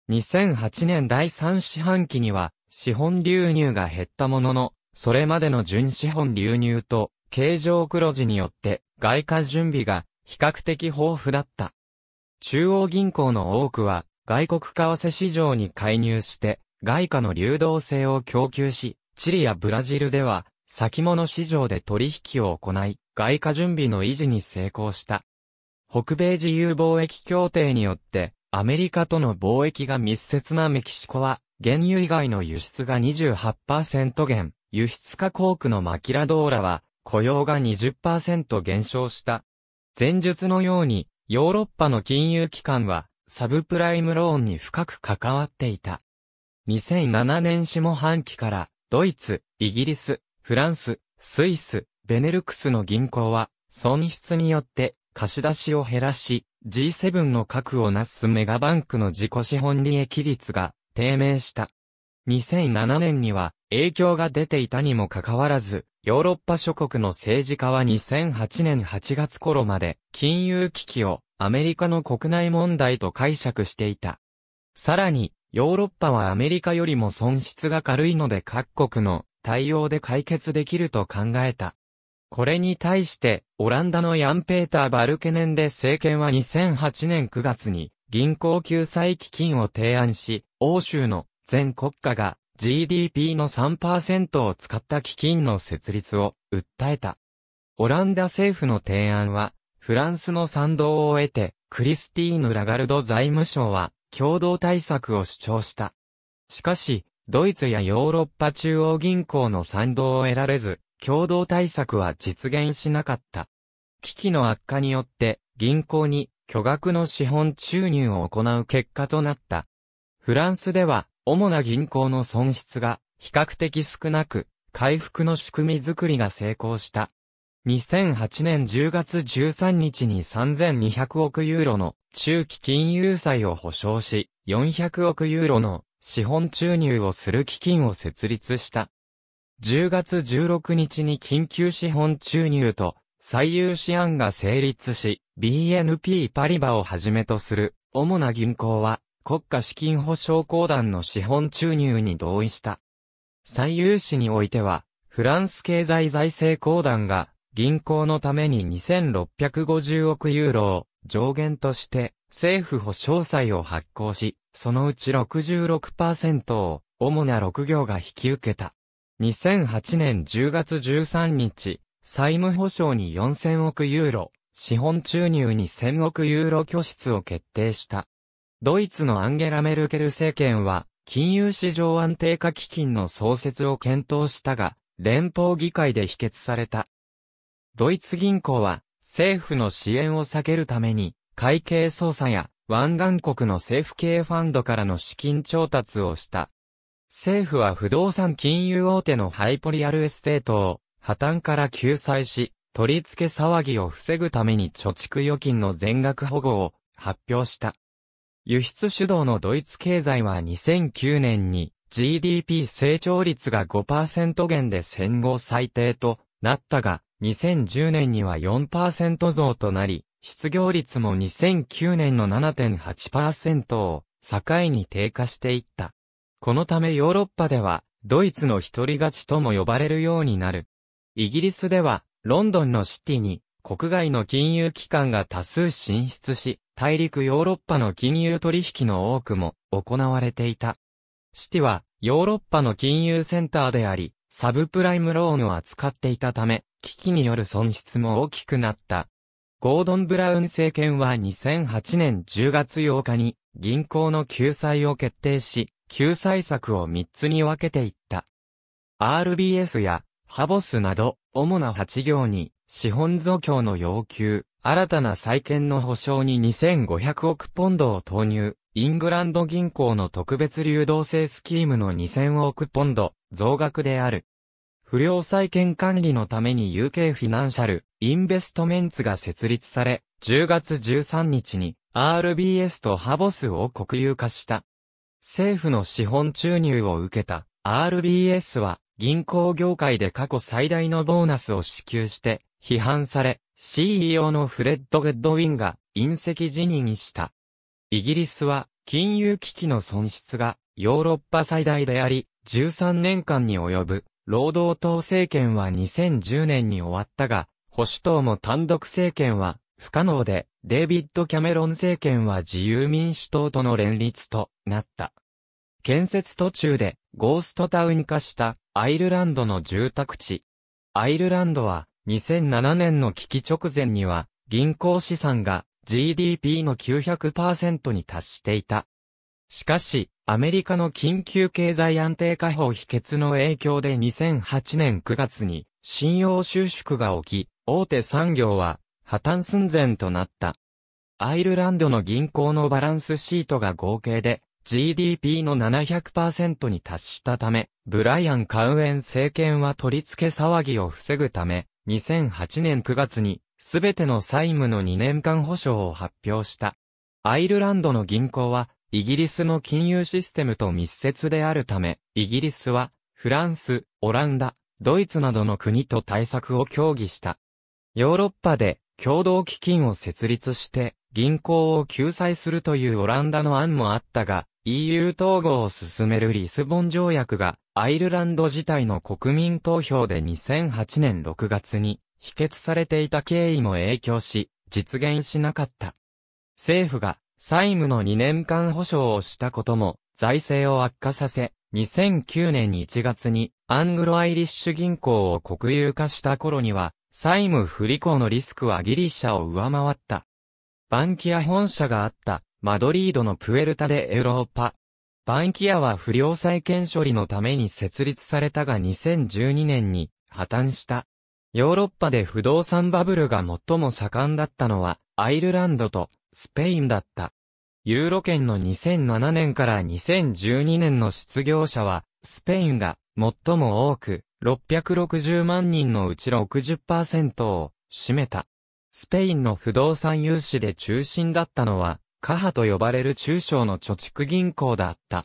2008年第3四半期には、資本流入が減ったものの、それまでの純資本流入と、経常黒字によって、外貨準備が比較的豊富だった。中央銀行の多くは、外国為替市場に介入して、外貨の流動性を供給し、チリやブラジルでは、先物市場で取引を行い、外貨準備の維持に成功した。北米自由貿易協定によって、アメリカとの貿易が密接なメキシコは、原油以外の輸出が28%減、輸出加工区のマキラドーラは、雇用が20%減少した。前述のように、ヨーロッパの金融機関は、サブプライムローンに深く関わっていた。2007年下半期から、ドイツ、イギリス、フランス、スイス、ベネルクスの銀行は、損失によって貸し出しを減らし、G7 の核をなすメガバンクの自己資本利益率が低迷した。2007年には影響が出ていたにもかかわらず、ヨーロッパ諸国の政治家は2008年8月頃まで金融危機をアメリカの国内問題と解釈していた。さらに、ヨーロッパはアメリカよりも損失が軽いので各国の対応で解決できると考えた。これに対して、オランダのヤン・ペーター・バルケネンで政権は2008年9月に銀行救済基金を提案し、欧州の全国家が GDP の3%を使った基金の設立を訴えた。オランダ政府の提案は、フランスの賛同を得て、クリスティーヌ・ラガルド財務省は、共同対策を主張した。しかし、ドイツやヨーロッパ中央銀行の賛同を得られず、共同対策は実現しなかった。危機の悪化によって、銀行に巨額の資本注入を行う結果となった。フランスでは、主な銀行の損失が比較的少なく、回復の仕組みづくりが成功した。2008年10月13日に3200億ユーロの中期金融債を保証し、400億ユーロの資本注入をする基金を設立した。10月16日に緊急資本注入と最優試案が成立し、BNP パリバをはじめとする主な銀行は国家資金保証公団の資本注入に同意した。最優市においては、フランス経済財政公団が銀行のために2650億ユーロを上限として政府保証債を発行し、そのうち66%を主な6行が引き受けた。2008年10月13日、債務保証に4000億ユーロ、資本注入に1000億ユーロ拠出を決定した。ドイツのアンゲラ・メルケル政権は、金融市場安定化基金の創設を検討したが、連邦議会で否決された。ドイツ銀行は、政府の支援を避けるために、会計捜査や、湾岸国の政府系ファンドからの資金調達をした。政府は不動産金融大手のハイポリアルエステートを、破綻から救済し、取り付け騒ぎを防ぐために貯蓄預金の全額保護を発表した。輸出主導のドイツ経済は2009年に GDP 成長率が5%減で戦後最低となったが、2010年には4%増となり、失業率も2009年の7.8%を境に低下していった。このためヨーロッパでは、ドイツの一人勝ちとも呼ばれるようになる。イギリスでは、ロンドンのシティに、国外の金融機関が多数進出し、大陸ヨーロッパの金融取引の多くも行われていた。シティはヨーロッパの金融センターであり、サブプライムローンを扱っていたため、危機による損失も大きくなった。ゴードン・ブラウン政権は2008年10月8日に銀行の救済を決定し、救済策を3つに分けていった。RBS やハボスなど主な8行に資本増強の要求、新たな債券の保証に2500億ポンドを投入、イングランド銀行の特別流動性スキームの2000億ポンド、増額である。不良債権管理のために UK フィナンシャル、インベストメンツが設立され、10月13日に RBS とハボスを国有化した。政府の資本注入を受けた RBS は銀行業界で過去最大のボーナスを支給して批判され、CEO のフレッド・グッドウィンが隕石辞任した。イギリスは金融危機の損失がヨーロッパ最大であり、13年間に及ぶ労働党政権は2010年に終わったが、保守党も単独政権は不可能で、デイビッド・キャメロン政権は自由民主党との連立となった。建設途中でゴーストタウン化したアイルランドの住宅地。アイルランドは2007年の危機直前には、銀行資産が GDP の900%に達していた。しかし、アメリカの緊急経済安定化法否決の影響で2008年9月に信用収縮が起き、大手産業は破綻寸前となった。アイルランドの銀行のバランスシートが合計で GDP の700%に達したため、ブライアン・カウエン政権は取り付け騒ぎを防ぐため、2008年9月に、すべての債務の2年間保証を発表した。アイルランドの銀行は、イギリスの金融システムと密接であるため、イギリスは、フランス、オランダ、ドイツなどの国と対策を協議した。ヨーロッパで共同基金を設立して銀行を救済するというオランダの案もあったが、EU 統合を進めるリスボン条約がアイルランド自体の国民投票で2008年6月に否決されていた経緯も影響し、実現しなかった。政府が債務の2年間保証をしたことも財政を悪化させ、2009年1月にアングロアイリッシュ銀行を国有化した頃には、債務不履行のリスクはギリシャを上回った。バンキア本社があったマドリードのプエルタでエローパバンキアは不良債権処理のために設立されたが2012年に破綻した。ヨーロッパで不動産バブルが最も盛んだったのはアイルランドとスペインだった。ユーロ圏の2007年から2012年の失業者はスペインが最も多く660万人のうち60%を占めた。スペインの不動産融資で中心だったのはカハと呼ばれる中小の貯蓄銀行だった。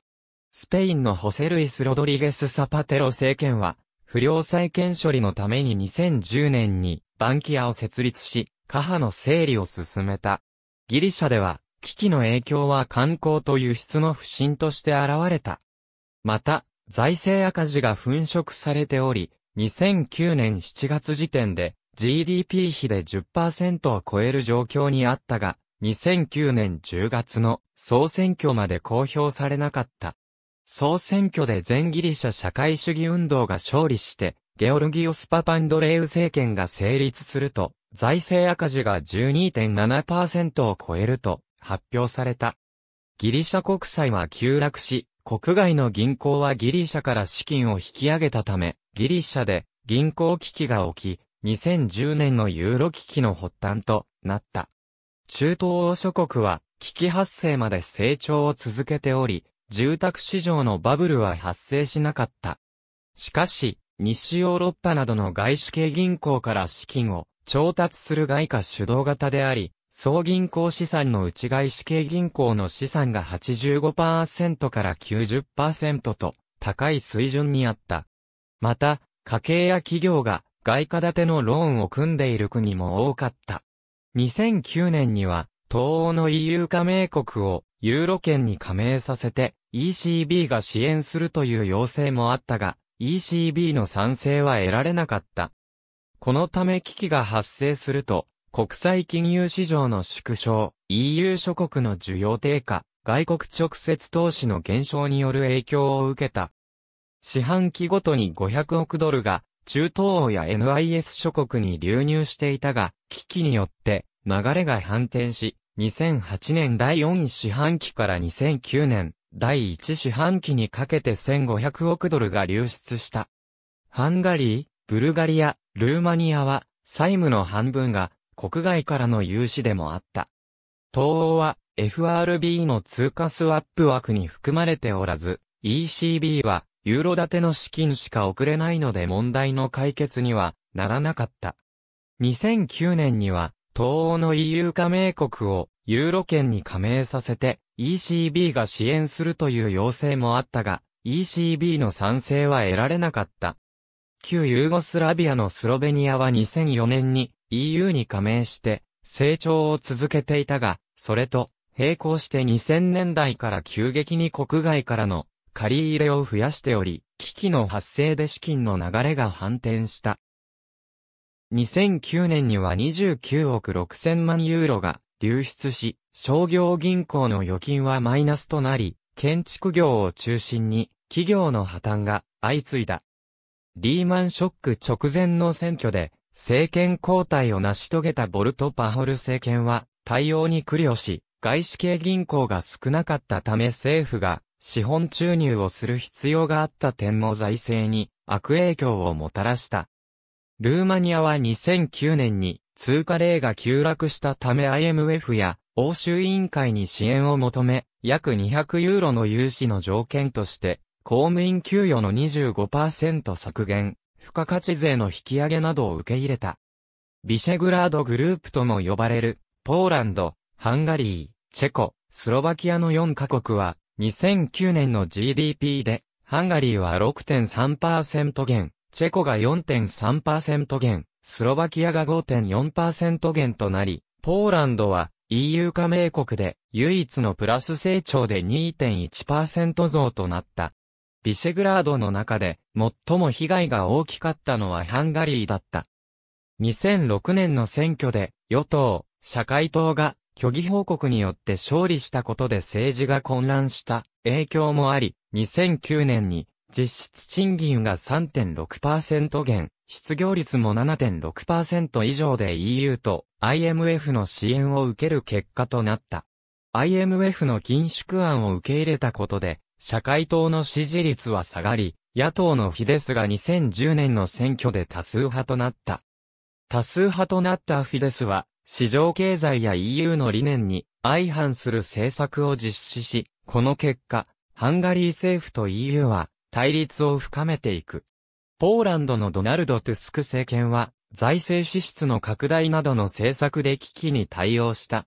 スペインのホセルイス・ロドリゲス・サパテロ政権は、不良債権処理のために2010年にバンキアを設立し、カハの整理を進めた。ギリシャでは、危機の影響は観光と輸出の不振として現れた。また、財政赤字が粉飾されており、2009年7月時点で GDP 比で10%を超える状況にあったが、2009年10月の総選挙まで公表されなかった。総選挙で全ギリシャ社会主義運動が勝利して、ゲオルギオス・パパンドレウ政権が成立すると、財政赤字が12.7%を超えると発表された。ギリシャ国債は急落し、国外の銀行はギリシャから資金を引き上げたため、ギリシャで銀行危機が起き、2010年のユーロ危機の発端となった。中東欧諸国は危機発生まで成長を続けており、住宅市場のバブルは発生しなかった。しかし、西ヨーロッパなどの外資系銀行から資金を調達する外貨主導型であり、総銀行資産の内外資系銀行の資産が85%から90%と高い水準にあった。また、家計や企業が外貨建てのローンを組んでいる国も多かった。2009年には、東欧の EU 加盟国をユーロ圏に加盟させて ECB が支援するという要請もあったが、ECB の賛成は得られなかった。このため危機が発生すると、国際金融市場の縮小、EU 諸国の需要低下、外国直接投資の減少による影響を受けた。四半期ごとに500億ドルが中東欧や NIS 諸国に流入していたが、危機によって流れが反転し、2008年第4四半期から2009年第1四半期にかけて1500億ドルが流出した。ハンガリー、ブルガリア、ルーマニアは債務の半分が国外からの融資でもあった。東欧は FRB の通貨スワップ枠に含まれておらず、ECB はユーロ建ての資金しか送れないので問題の解決にはならなかった。2009年には、東欧の EU 加盟国をユーロ圏に加盟させて ECB が支援するという要請もあったが、ECB の賛成は得られなかった。旧ユーゴスラビアのスロベニアは2004年に EU に加盟して成長を続けていたが、それと並行して2000年代から急激に国外からの借り入れを増やしており、危機の発生で資金の流れが反転した。2009年には29億6000万ユーロが流出し、商業銀行の預金はマイナスとなり、建築業を中心に企業の破綻が相次いだ。リーマンショック直前の選挙で政権交代を成し遂げたボルト・パホル政権は対応に苦慮し、外資系銀行が少なかったため政府が資本注入をする必要があった点も財政に悪影響をもたらした。ルーマニアは2009年に通貨例が急落したため IMF や欧州委員会に支援を求め、約200ユーロの融資の条件として、公務員給与の25%削減、付加価値税の引き上げなどを受け入れた。ビシェグラードグループとも呼ばれる、ポーランド、ハンガリー、チェコ、スロバキアの4カ国は、2009年の GDP で、ハンガリーは6.3%減、チェコが4.3%減、スロバキアが5.4%減となり、ポーランドは EU 加盟国で唯一のプラス成長で2.1%増となった。ビシェグラードの中で最も被害が大きかったのはハンガリーだった。2006年の選挙で与党、社会党が虚偽報告によって勝利したことで政治が混乱した影響もあり、2009年に実質賃金が3.6%減、失業率も7.6%以上で EU と IMF の支援を受ける結果となった。IMF の緊縮案を受け入れたことで、社会党の支持率は下がり、野党のフィデスが2010年の選挙で多数派となった。多数派となったフィデスは、市場経済や EU の理念に相反する政策を実施し、この結果、ハンガリー政府と EU は対立を深めていく。ポーランドのドナルド・トゥスク政権は、財政支出の拡大などの政策で危機に対応した。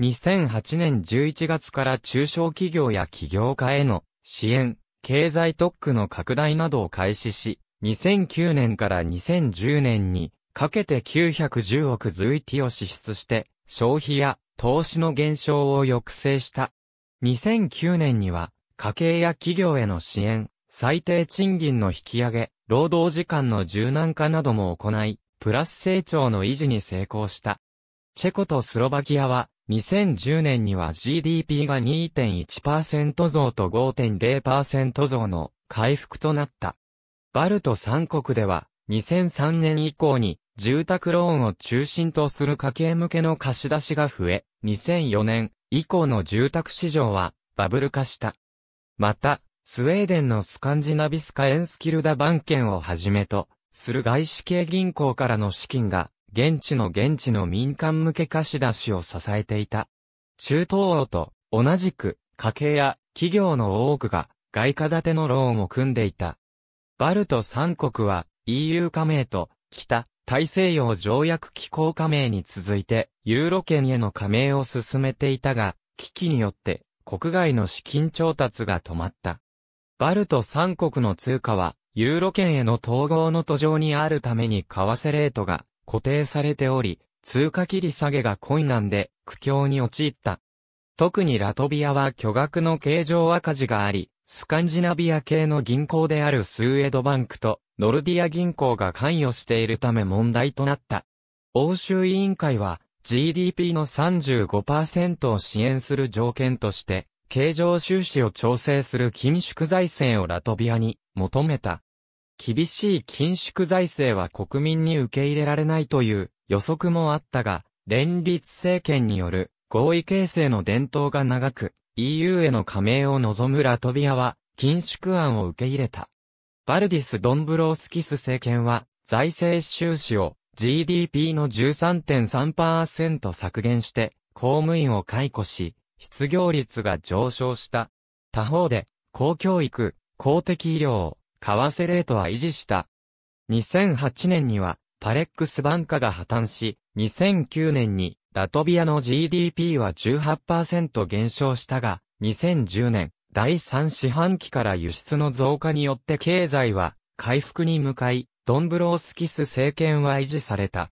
2008年11月から中小企業や企業家への支援、経済特区の拡大などを開始し、2009年から2010年にかけて910億ズイティを支出して、消費や投資の減少を抑制した。2009年には、家計や企業への支援、最低賃金の引き上げ、労働時間の柔軟化なども行い、プラス成長の維持に成功した。チェコとスロバキアは、2010年には GDP が2.1%増と5.0%増の回復となった。バルト3国では、2003年以降に住宅ローンを中心とする家計向けの貸し出しが増え、2004年以降の住宅市場はバブル化した。また、スウェーデンのスカンジナビスカエンスキルダバンケンをはじめと、する外資系銀行からの資金が、現地の現地の民間向け貸し出しを支えていた。中東欧と同じく家計や企業の多くが外貨建てのローンを組んでいた。バルト3国は EU 加盟と北大西洋条約機構加盟に続いて、ユーロ圏への加盟を進めていたが、危機によって、国外の資金調達が止まった。バルト三国の通貨は、ユーロ圏への統合の途上にあるために為替レートが固定されており、通貨切り下げが困難で苦境に陥った。特にラトビアは巨額の形状赤字があり、スカンジナビア系の銀行であるスウェードバンクとノルディア銀行が関与しているため問題となった。欧州委員会は GDP の35%を支援する条件として、経常収支を調整する緊縮財政をラトビアに求めた。厳しい緊縮財政は国民に受け入れられないという予測もあったが、連立政権による合意形成の伝統が長く、EU への加盟を望むラトビアは、緊縮案を受け入れた。バルディス・ドンブロースキス政権は、財政収支を GDP の13.3%削減して、公務員を解雇し、失業率が上昇した。他方で、公教育、公的医療、為替レートは維持した。2008年には、パレックスバンカが破綻し、2009年にラトビアの GDP は18%減少したが、2010年、第3四半期から輸出の増加によって経済は回復に向かい、ドンブロースキス政権は維持された。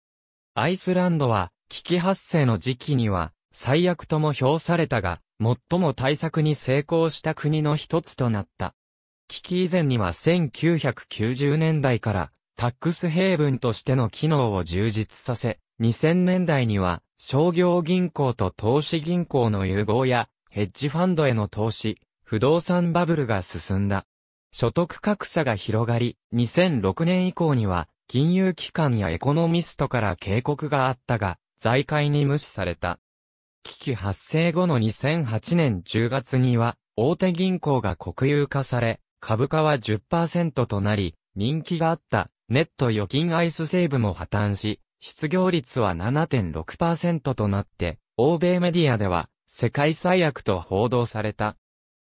アイスランドは、危機発生の時期には、最悪とも評されたが、最も対策に成功した国の一つとなった。危機以前には1990年代から、タックスヘイブンとしての機能を充実させ、2000年代には、商業銀行と投資銀行の融合や、ヘッジファンドへの投資、不動産バブルが進んだ。所得格差が広がり、2006年以降には、金融機関やエコノミストから警告があったが、財界に無視された。危機発生後の2008年10月には、大手銀行が国有化され、株価は10%となり、人気があった、ネット預金アイスセーブも破綻し、失業率は7.6%となって、欧米メディアでは、世界最悪と報道された。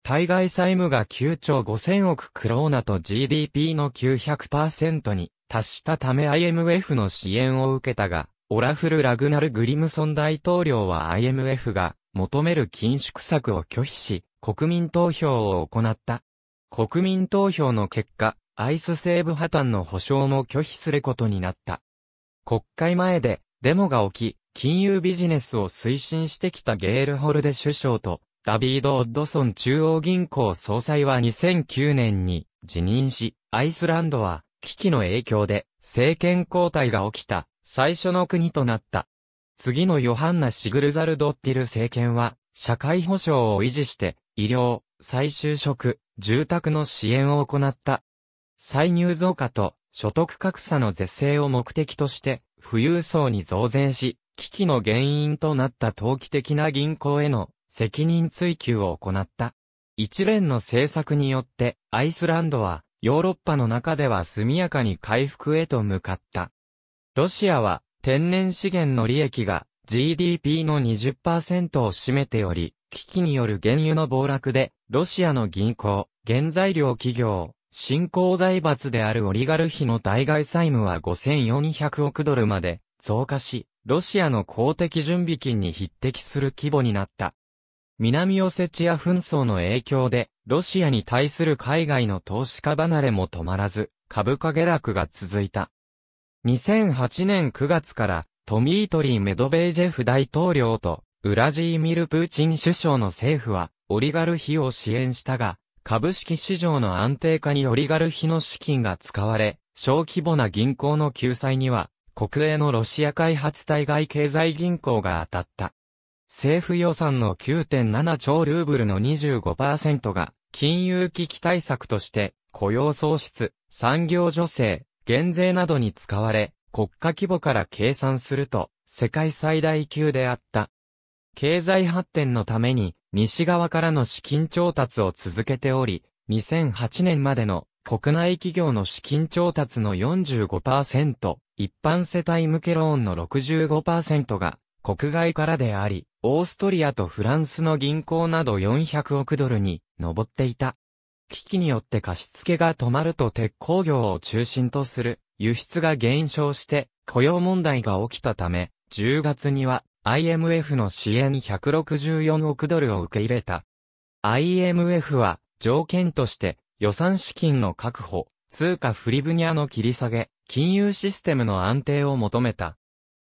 対外債務が9兆5000億クローナと GDP の900%に達したため IMF の支援を受けたが、オラフル・ラグナル・グリムソン大統領は IMF が求める緊縮策を拒否し、国民投票を行った。国民投票の結果、アイス西部破綻の保障も拒否することになった。国会前でデモが起き、金融ビジネスを推進してきたゲール・ホルデ首相とダビード・オッドソン中央銀行総裁は2009年に辞任し、アイスランドは危機の影響で政権交代が起きた最初の国となった。次のヨハンナ・シグルザルドッティル政権は社会保障を維持して医療、再就職、住宅の支援を行った。歳入増加と所得格差の是正を目的として、富裕層に増税し、危機の原因となった投機的な銀行への責任追及を行った。一連の政策によって、アイスランドは、ヨーロッパの中では速やかに回復へと向かった。ロシアは、天然資源の利益が GDP の20%を占めており、危機による原油の暴落で、ロシアの銀行、原材料企業、新興財閥であるオリガルヒの対外債務は5400億ドルまで増加し、ロシアの公的準備金に匹敵する規模になった。南オセチア紛争の影響で、ロシアに対する海外の投資家離れも止まらず、株価下落が続いた。2008年9月から、トミートリー・メドベージェフ大統領と、ウラジーミル・プーチン首相の政府は、オリガルヒを支援したが、株式市場の安定化によりガルヒの資金が使われ、小規模な銀行の救済には、国営のロシア開発対外経済銀行が当たった。政府予算の9.7兆ルーブルの25%が、金融危機対策として、雇用創出、産業助成、減税などに使われ、国家規模から計算すると、世界最大級であった。経済発展のために、西側からの資金調達を続けており、2008年までの国内企業の資金調達の45%、一般世帯向けローンの65%が国外からであり、オーストリアとフランスの銀行など400億ドルに上っていた。危機によって貸付が止まると鉄鋼業を中心とする輸出が減少して雇用問題が起きたため、10月には IMF の支援164億ドルを受け入れた。IMF は条件として予算資金の確保、通貨フリブニャの切り下げ、金融システムの安定を求めた。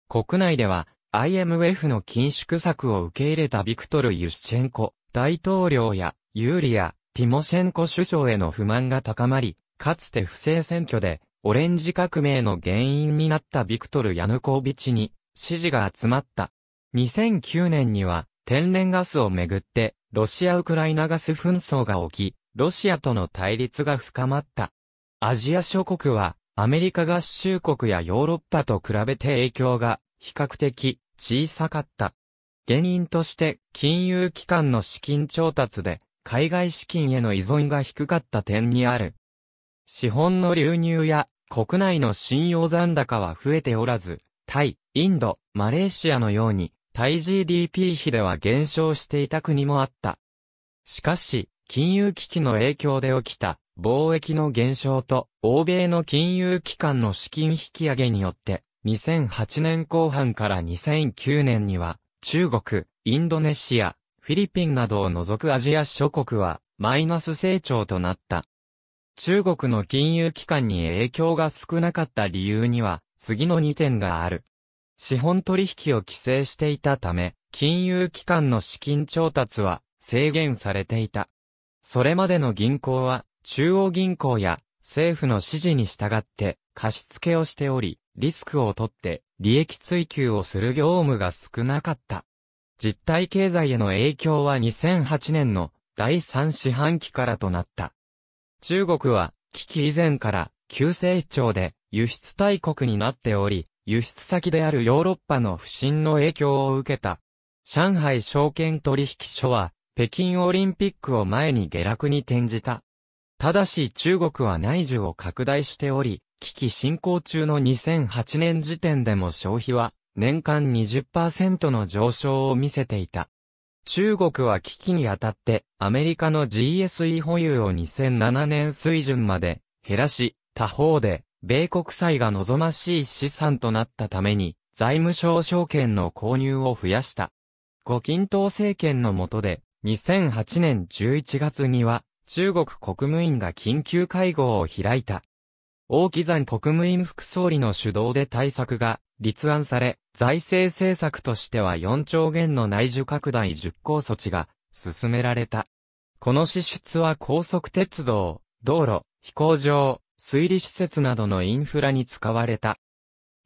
国内では IMF の緊縮策を受け入れたビクトル・ユシチェンコ大統領やユーリア、ティモシェンコ首相への不満が高まり、かつて不正選挙でオレンジ革命の原因になったビクトル・ヤヌコービチに支持が集まった。2009年には、天然ガスをめぐって、ロシア・ウクライナガス紛争が起き、ロシアとの対立が深まった。アジア諸国は、アメリカ合衆国やヨーロッパと比べて影響が、比較的、小さかった。原因として、金融機関の資金調達で、海外資金への依存が低かった点にある。資本の流入や、国内の信用残高は増えておらず、タイ、インド、マレーシアのように、対 GDP 比では減少していた国もあった。しかし、金融危機の影響で起きた貿易の減少と欧米の金融機関の資金引き上げによって、2008年後半から2009年には、中国、インドネシア、フィリピンなどを除くアジア諸国は、マイナス成長となった。中国の金融機関に影響が少なかった理由には、次の2点がある。資本取引を規制していたため、金融機関の資金調達は制限されていた。それまでの銀行は、中央銀行や政府の指示に従って貸付をしており、リスクを取って利益追求をする業務が少なかった。実体経済への影響は2008年の第3四半期からとなった。中国は危機以前から急成長で輸出大国になっており、輸出先であるヨーロッパの不振の影響を受けた。上海証券取引所は、北京オリンピックを前に下落に転じた。ただし中国は内需を拡大しており、危機進行中の2008年時点でも消費は年間20%の上昇を見せていた。中国は危機にあたってアメリカの GSE 保有を2007年水準まで減らし、他方で米国債が望ましい資産となったために、財務省証券の購入を増やした。胡錦涛政権の下で、2008年11月には、中国国務院が緊急会合を開いた。大木山国務院副総理の主導で対策が立案され、財政政策としては4兆元の内需拡大実行措置が進められた。この支出は高速鉄道、道路、飛行場、水利施設などのインフラに使われた。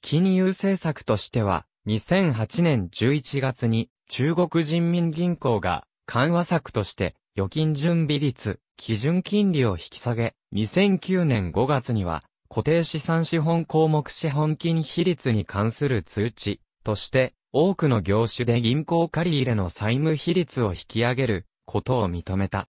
金融政策としては、2008年11月に中国人民銀行が緩和策として預金準備率、基準金利を引き下げ、2009年5月には固定資産資本項目資本金比率に関する通知として多くの業種で銀行借り入れの債務比率を引き上げることを認めた。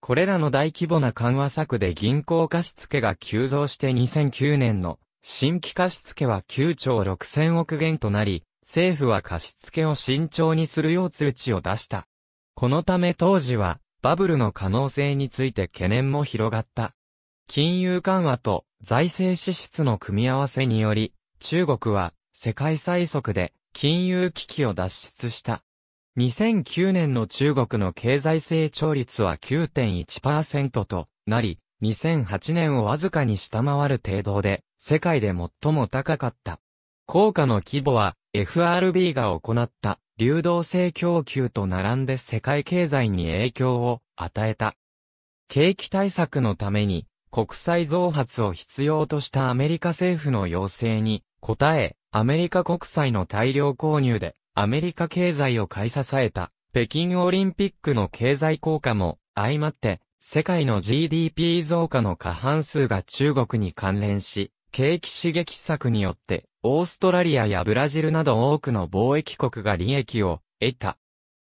これらの大規模な緩和策で銀行貸付が急増して2009年の新規貸付は9兆6000億元となり、政府は貸付を慎重にするよう通知を出した。このため当時はバブルの可能性について懸念も広がった。金融緩和と財政支出の組み合わせにより、中国は世界最速で金融危機を脱出した。2009年の中国の経済成長率は9.1%となり、2008年をわずかに下回る程度で、世界で最も高かった。効果の規模は、FRB が行った流動性供給と並んで世界経済に影響を与えた。景気対策のために、国債増発を必要としたアメリカ政府の要請に、応え、アメリカ国債の大量購入で、アメリカ経済を買い支えた、北京オリンピックの経済効果も相まって、世界の GDP 増加の過半数が中国に関連し、景気刺激策によって、オーストラリアやブラジルなど多くの貿易国が利益を得た。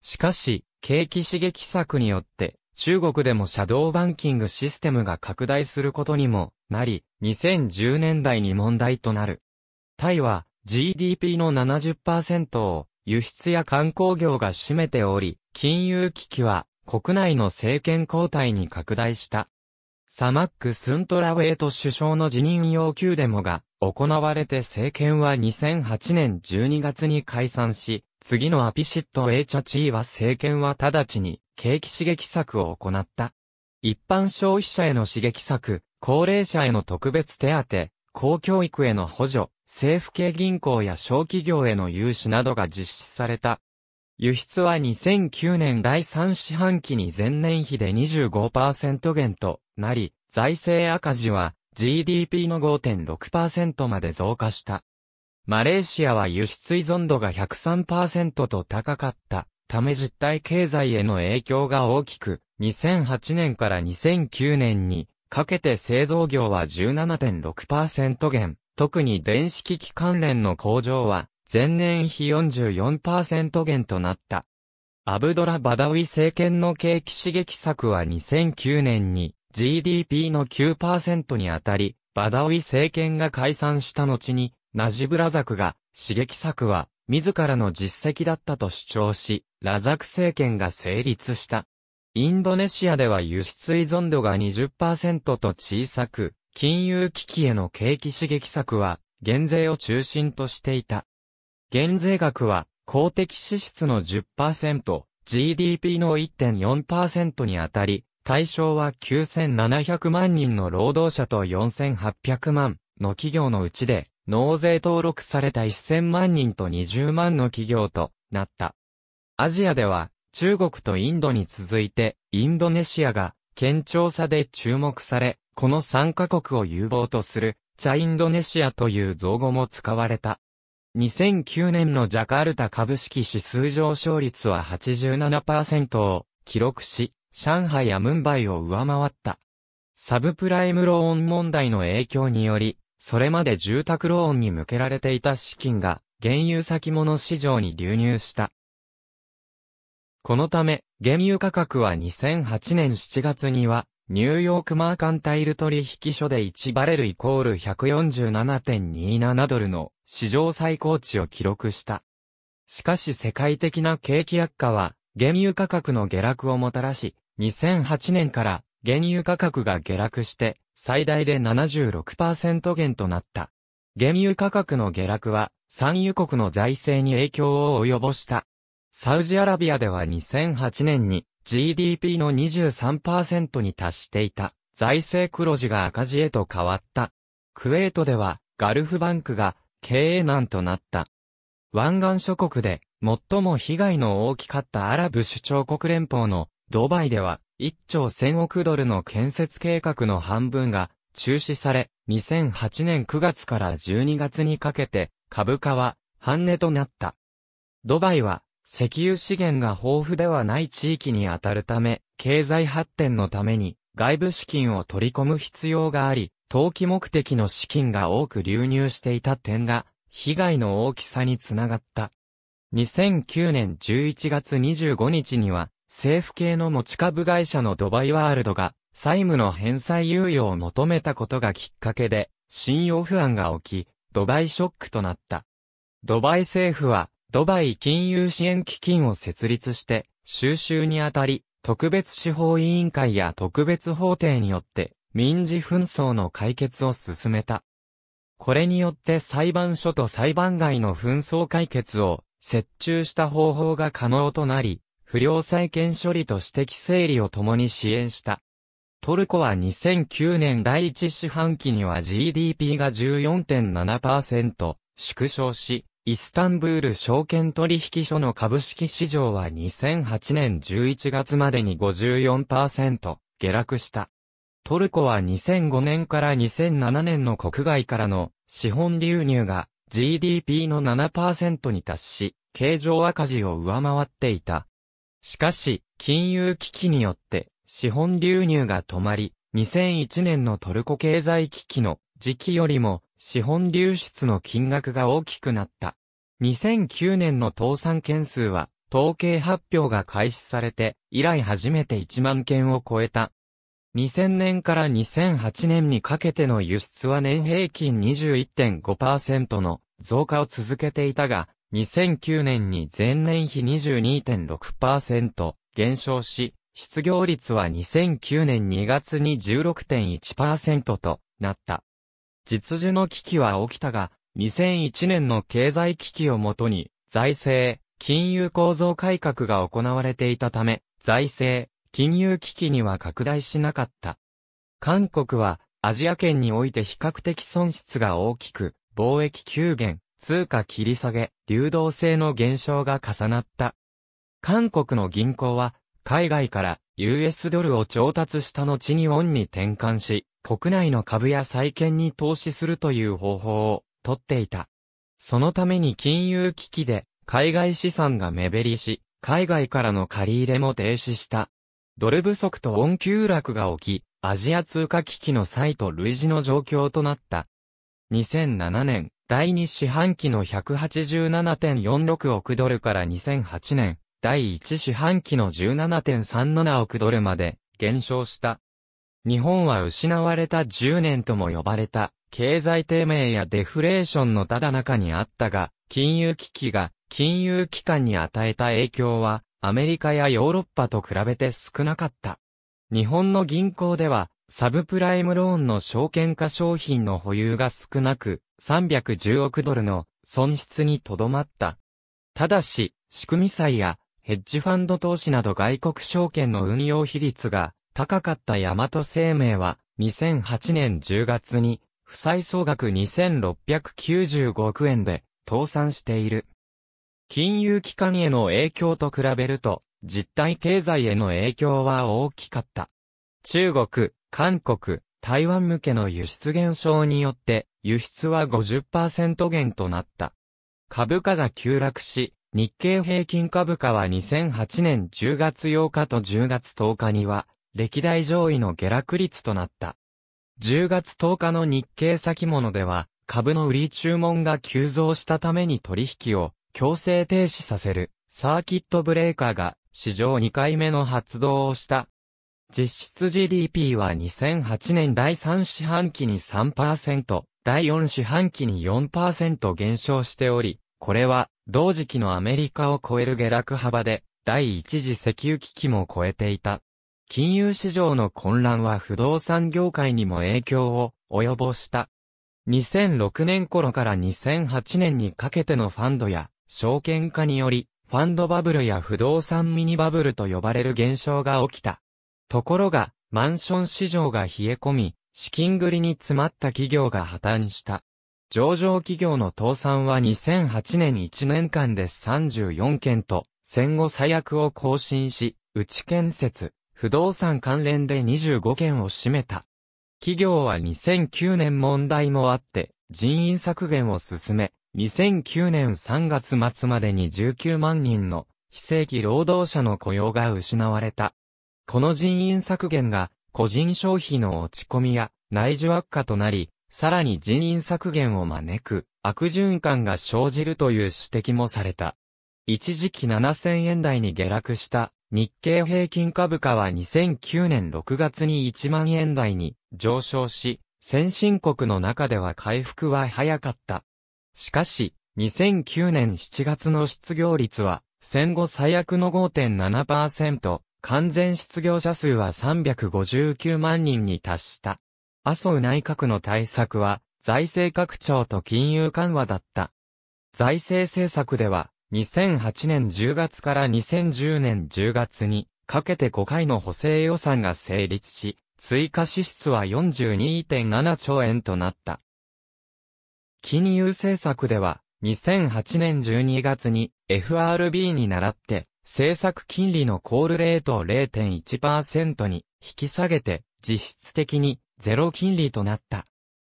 しかし、景気刺激策によって、中国でもシャドーバンキングシステムが拡大することにもなり、2010年代に問題となる。タイは GDP の70%を輸出や観光業が占めており、金融危機は国内の政権交代に拡大した。サマック・スントラウェイト首相の辞任要求デモが行われて政権は2008年12月に解散し、次のアピシット・エイチャチーは政権は直ちに景気刺激策を行った。一般消費者への刺激策、高齢者への特別手当、公教育への補助、政府系銀行や小企業への融資などが実施された。輸出は2009年第3四半期に前年比で25%減となり、財政赤字は GDP の5.6%まで増加した。マレーシアは輸出依存度が103%と高かったため実体経済への影響が大きく、2008年から2009年にかけて製造業は17.6%減、特に電子機器関連の工場は、前年比44%減となった。アブドラ・バダウィ政権の景気刺激策は2009年に GDP の9%にあたり、バダウィ政権が解散した後に、ナジブラザクが、刺激策は、自らの実績だったと主張し、ラザク政権が成立した。インドネシアでは輸出依存度が20%と小さく、金融危機への景気刺激策は、減税を中心としていた。減税額は、公的支出の10%、GDP の1.4%にあたり、対象は9700万人の労働者と4800万の企業のうちで、納税登録された1000万人と20万の企業となった。アジアでは、中国とインドに続いて、インドネシアが、県庁差で注目され、この三カ国を有望とする、チャインドネシアという造語も使われた。2009年のジャカルタ株式指数上昇率は87%を記録し、上海やムンバイを上回った。サブプライムローン問題の影響により、それまで住宅ローンに向けられていた資金が、原油先物市場に流入した。このため、原油価格は2008年7月には、ニューヨークマーカンタイル取引所で1バレルイコール147.27ドルの史上最高値を記録した。しかし世界的な景気悪化は、原油価格の下落をもたらし、2008年から原油価格が下落して、最大で76%減となった。原油価格の下落は、産油国の財政に影響を及ぼした。サウジアラビアでは2008年に GDP の23%に達していた財政黒字が赤字へと変わった。クウェートではガルフバンクが経営難となった。湾岸諸国で最も被害の大きかったアラブ首長国連邦のドバイでは1兆1000億ドルの建設計画の半分が中止され、2008年9月から12月にかけて株価は半値となった。ドバイは石油資源が豊富ではない地域に当たるため、経済発展のために外部資金を取り込む必要があり、投機目的の資金が多く流入していた点が、被害の大きさにつながった。2009年11月25日には、政府系の持ち株会社のドバイワールドが、債務の返済猶予を求めたことがきっかけで、信用不安が起き、ドバイショックとなった。ドバイ政府は、ドバイ金融支援基金を設立して、収集にあたり、特別司法委員会や特別法廷によって、民事紛争の解決を進めた。これによって裁判所と裁判外の紛争解決を、設置した方法が可能となり、不良債権処理と指摘整理を共に支援した。トルコは2009年第一四半期には GDP が14.7%縮小し、イスタンブール証券取引所の株式市場は2008年11月までに54%下落した。トルコは2005年から2007年の国外からの資本流入が GDP の7%に達し、経常赤字を上回っていた。しかし、金融危機によって資本流入が止まり、2001年のトルコ経済危機の時期よりも資本流出の金額が大きくなった。2009年の倒産件数は、統計発表が開始されて、以来初めて1万件を超えた。2000年から2008年にかけての輸出は年平均21.5%の増加を続けていたが、2009年に前年比22.6%減少し、失業率は2009年2月に16.1%となった。実需の危機は起きたが、2001年の経済危機をもとに、財政、金融構造改革が行われていたため、財政、金融危機には拡大しなかった。韓国は、アジア圏において比較的損失が大きく、貿易急減、通貨切り下げ、流動性の減少が重なった。韓国の銀行は、海外から US ドルを調達した後にウォンに転換し、国内の株や債券に投資するという方法を取っていた。そのために金融危機で海外資産が目減りし、海外からの借り入れも停止した。ドル不足と恩急落が起き、アジア通貨危機の際と類似の状況となった。2007年、第2四半期の187.46億ドルから2008年、第1四半期の17.37億ドルまで減少した。日本は失われた10年とも呼ばれた、経済低迷やデフレーションのただ中にあったが、金融危機が金融機関に与えた影響は、アメリカやヨーロッパと比べて少なかった。日本の銀行では、サブプライムローンの証券化商品の保有が少なく、310億ドルの損失にとどまった。ただし、仕組み債やヘッジファンド投資など外国証券の運用比率が高かった大和生命は、2008年10月に、負債総額2695億円で、倒産している。金融機関への影響と比べると、実体経済への影響は大きかった。中国、韓国、台湾向けの輸出減少によって、輸出は50%減となった。株価が急落し、日経平均株価は2008年10月8日と10月10日には、歴代上位の下落率となった。10月10日の日経先物では、株の売り注文が急増したために取引を強制停止させるサーキットブレーカーが史上2回目の発動をした。実質 GDP は2008年第3四半期に3%、第4四半期に4%減少しており、これは同時期のアメリカを超える下落幅で、第一次石油危機も超えていた。金融市場の混乱は不動産業界にも影響を及ぼした。2006年頃から2008年にかけてのファンドや証券化により、ファンドバブルや不動産ミニバブルと呼ばれる現象が起きた。ところが、マンション市場が冷え込み、資金繰りに詰まった企業が破綻した。上場企業の倒産は2008年1年間で34件と、戦後最悪を更新し、内建設、不動産関連で25件を占めた。企業は2009年問題もあって、人員削減を進め、2009年3月末までに19万人の非正規労働者の雇用が失われた。この人員削減が個人消費の落ち込みや内需悪化となり、さらに人員削減を招く悪循環が生じるという指摘もされた。一時期7000円台に下落した日経平均株価は2009年6月に1万円台に上昇し、先進国の中では回復は早かった。しかし、2009年7月の失業率は戦後最悪の5.7%、完全失業者数は359万人に達した。麻生内閣の対策は財政拡張と金融緩和だった。財政政策では2008年10月から2010年10月にかけて5回の補正予算が成立し、追加支出は42.7兆円となった。金融政策では、2008年12月に FRB に倣って、政策金利のコールレートを0.1%に引き下げて、実質的にゼロ金利となった。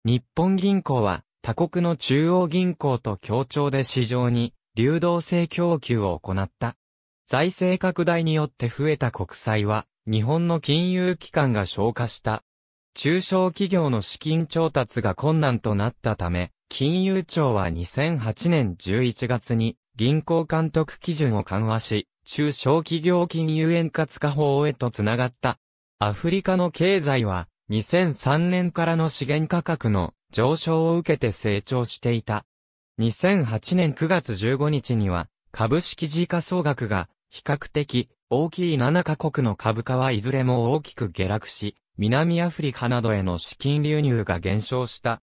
日本銀行は他国の中央銀行と協調で市場に流動性供給を行った。財政拡大によって増えた国債は、日本の金融機関が消化した。中小企業の資金調達が困難となったため、金融庁は2008年11月に銀行監督基準を緩和し、中小企業金融円滑化法へとつながった。アフリカの経済は2003年からの資源価格の上昇を受けて成長していた。2008年9月15日には、株式時価総額が、比較的、大きい7カ国の株価はいずれも大きく下落し、南アフリカなどへの資金流入が減少した。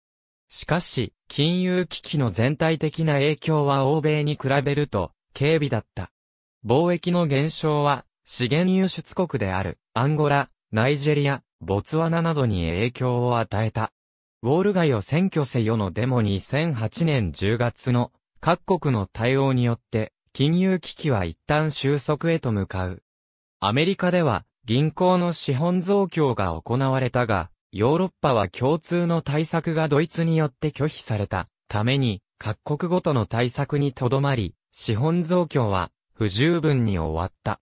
しかし、金融危機の全体的な影響は欧米に比べると、軽微だった。貿易の減少は、資源輸出国である、アンゴラ、ナイジェリア、ボツワナなどに影響を与えた。ウォール街を占拠せよのデモ2008年10月の各国の対応によって金融危機は一旦収束へと向かう。アメリカでは銀行の資本増強が行われたが、ヨーロッパは共通の対策がドイツによって拒否されたために各国ごとの対策にとどまり、資本増強は不十分に終わった。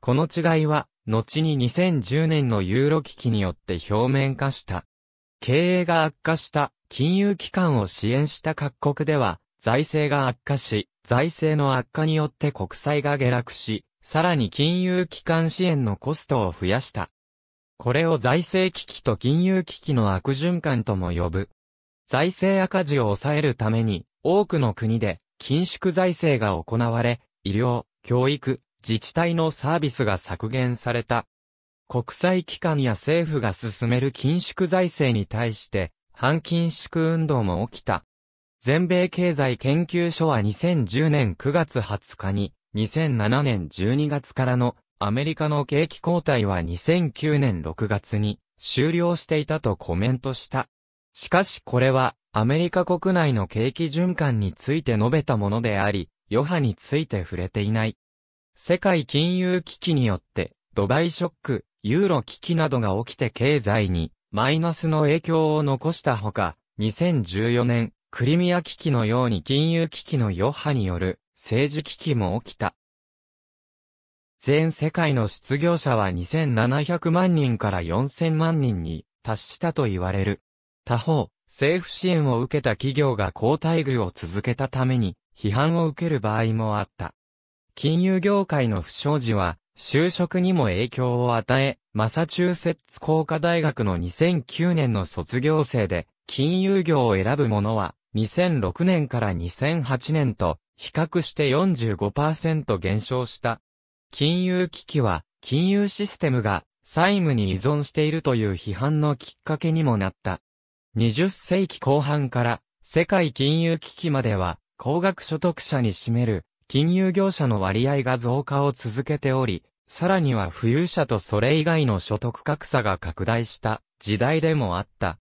この違いは後に2010年のユーロ危機によって表面化した。経営が悪化した金融機関を支援した各国では、財政が悪化し、財政の悪化によって国債が下落し、さらに金融機関支援のコストを増やした。これを財政危機と金融危機の悪循環とも呼ぶ。財政赤字を抑えるために、多くの国で、緊縮財政が行われ、医療、教育、自治体のサービスが削減された。国際機関や政府が進める緊縮財政に対して、反緊縮運動も起きた。全米経済研究所は2010年9月20日に、2007年12月からのアメリカの景気交代は2009年6月に終了していたとコメントした。しかしこれはアメリカ国内の景気循環について述べたものであり、余波について触れていない。世界金融危機によってドバイショック、ユーロ危機などが起きて経済にマイナスの影響を残したほか、2014年、クリミア危機のように金融危機の余波による政治危機も起きた。全世界の失業者は2700万人から4000万人に達したと言われる。他方、政府支援を受けた企業が交代具を続けたために批判を受ける場合もあった。金融業界の不祥事は就職にも影響を与え、マサチューセッツ工科大学の2009年の卒業生で、金融業を選ぶ者は、2006年から2008年と、比較して45%減少した。金融危機は、金融システムが債務に依存しているという批判のきっかけにもなった。20世紀後半から世界金融危機までは、高額所得者に占める金融業者の割合が増加を続けており、さらには富裕者とそれ以外の所得格差が拡大した時代でもあった。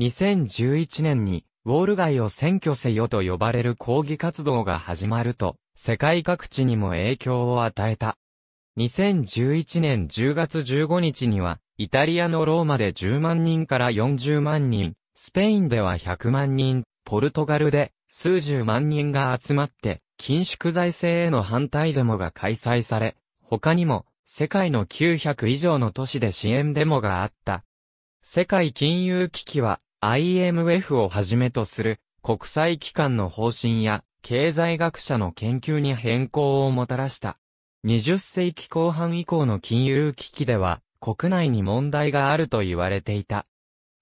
2011年にウォール街を占拠せよと呼ばれる抗議活動が始まると、世界各地にも影響を与えた。2011年10月15日には、イタリアのローマで10万人から40万人、スペインでは100万人、ポルトガルで数十万人が集まって、緊縮財政への反対デモが開催され、他にも世界の900以上の都市で支援デモがあった。世界金融危機は IMF をはじめとする国際機関の方針や経済学者の研究に変更をもたらした。20世紀後半以降の金融危機では国内に問題があると言われていた。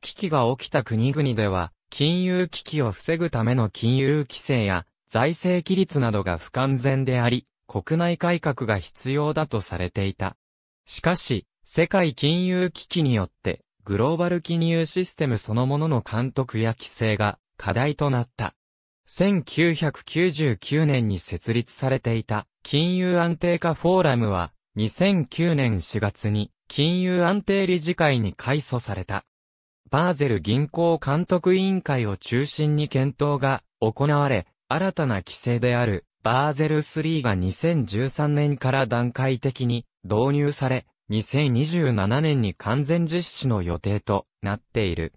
危機が起きた国々では金融危機を防ぐための金融規制や財政規律などが不完全であり、国内改革が必要だとされていた。しかし、世界金融危機によって、グローバル金融システムそのものの監督や規制が課題となった。1999年に設立されていた金融安定化フォーラムは2009年4月に金融安定理事会に改組された。バーゼル銀行監督委員会を中心に検討が行われ、新たな規制である、バーゼル3が2013年から段階的に導入され、2027年に完全実施の予定となっている。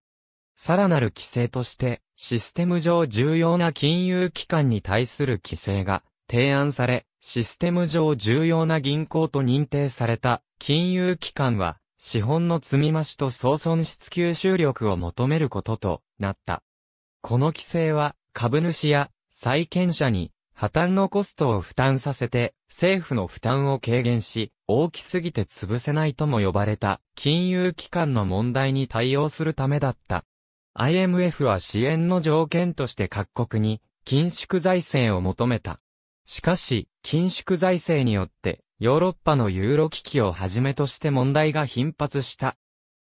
さらなる規制として、システム上重要な金融機関に対する規制が提案され、システム上重要な銀行と認定された金融機関は、資本の積み増しと総損失吸収力を求めることとなった。この規制は、株主や債権者に破綻のコストを負担させて政府の負担を軽減し、大きすぎて潰せないとも呼ばれた金融機関の問題に対応するためだった。IMF は支援の条件として各国に緊縮財政を求めた。しかし、緊縮財政によってヨーロッパのユーロ危機をはじめとして問題が頻発した。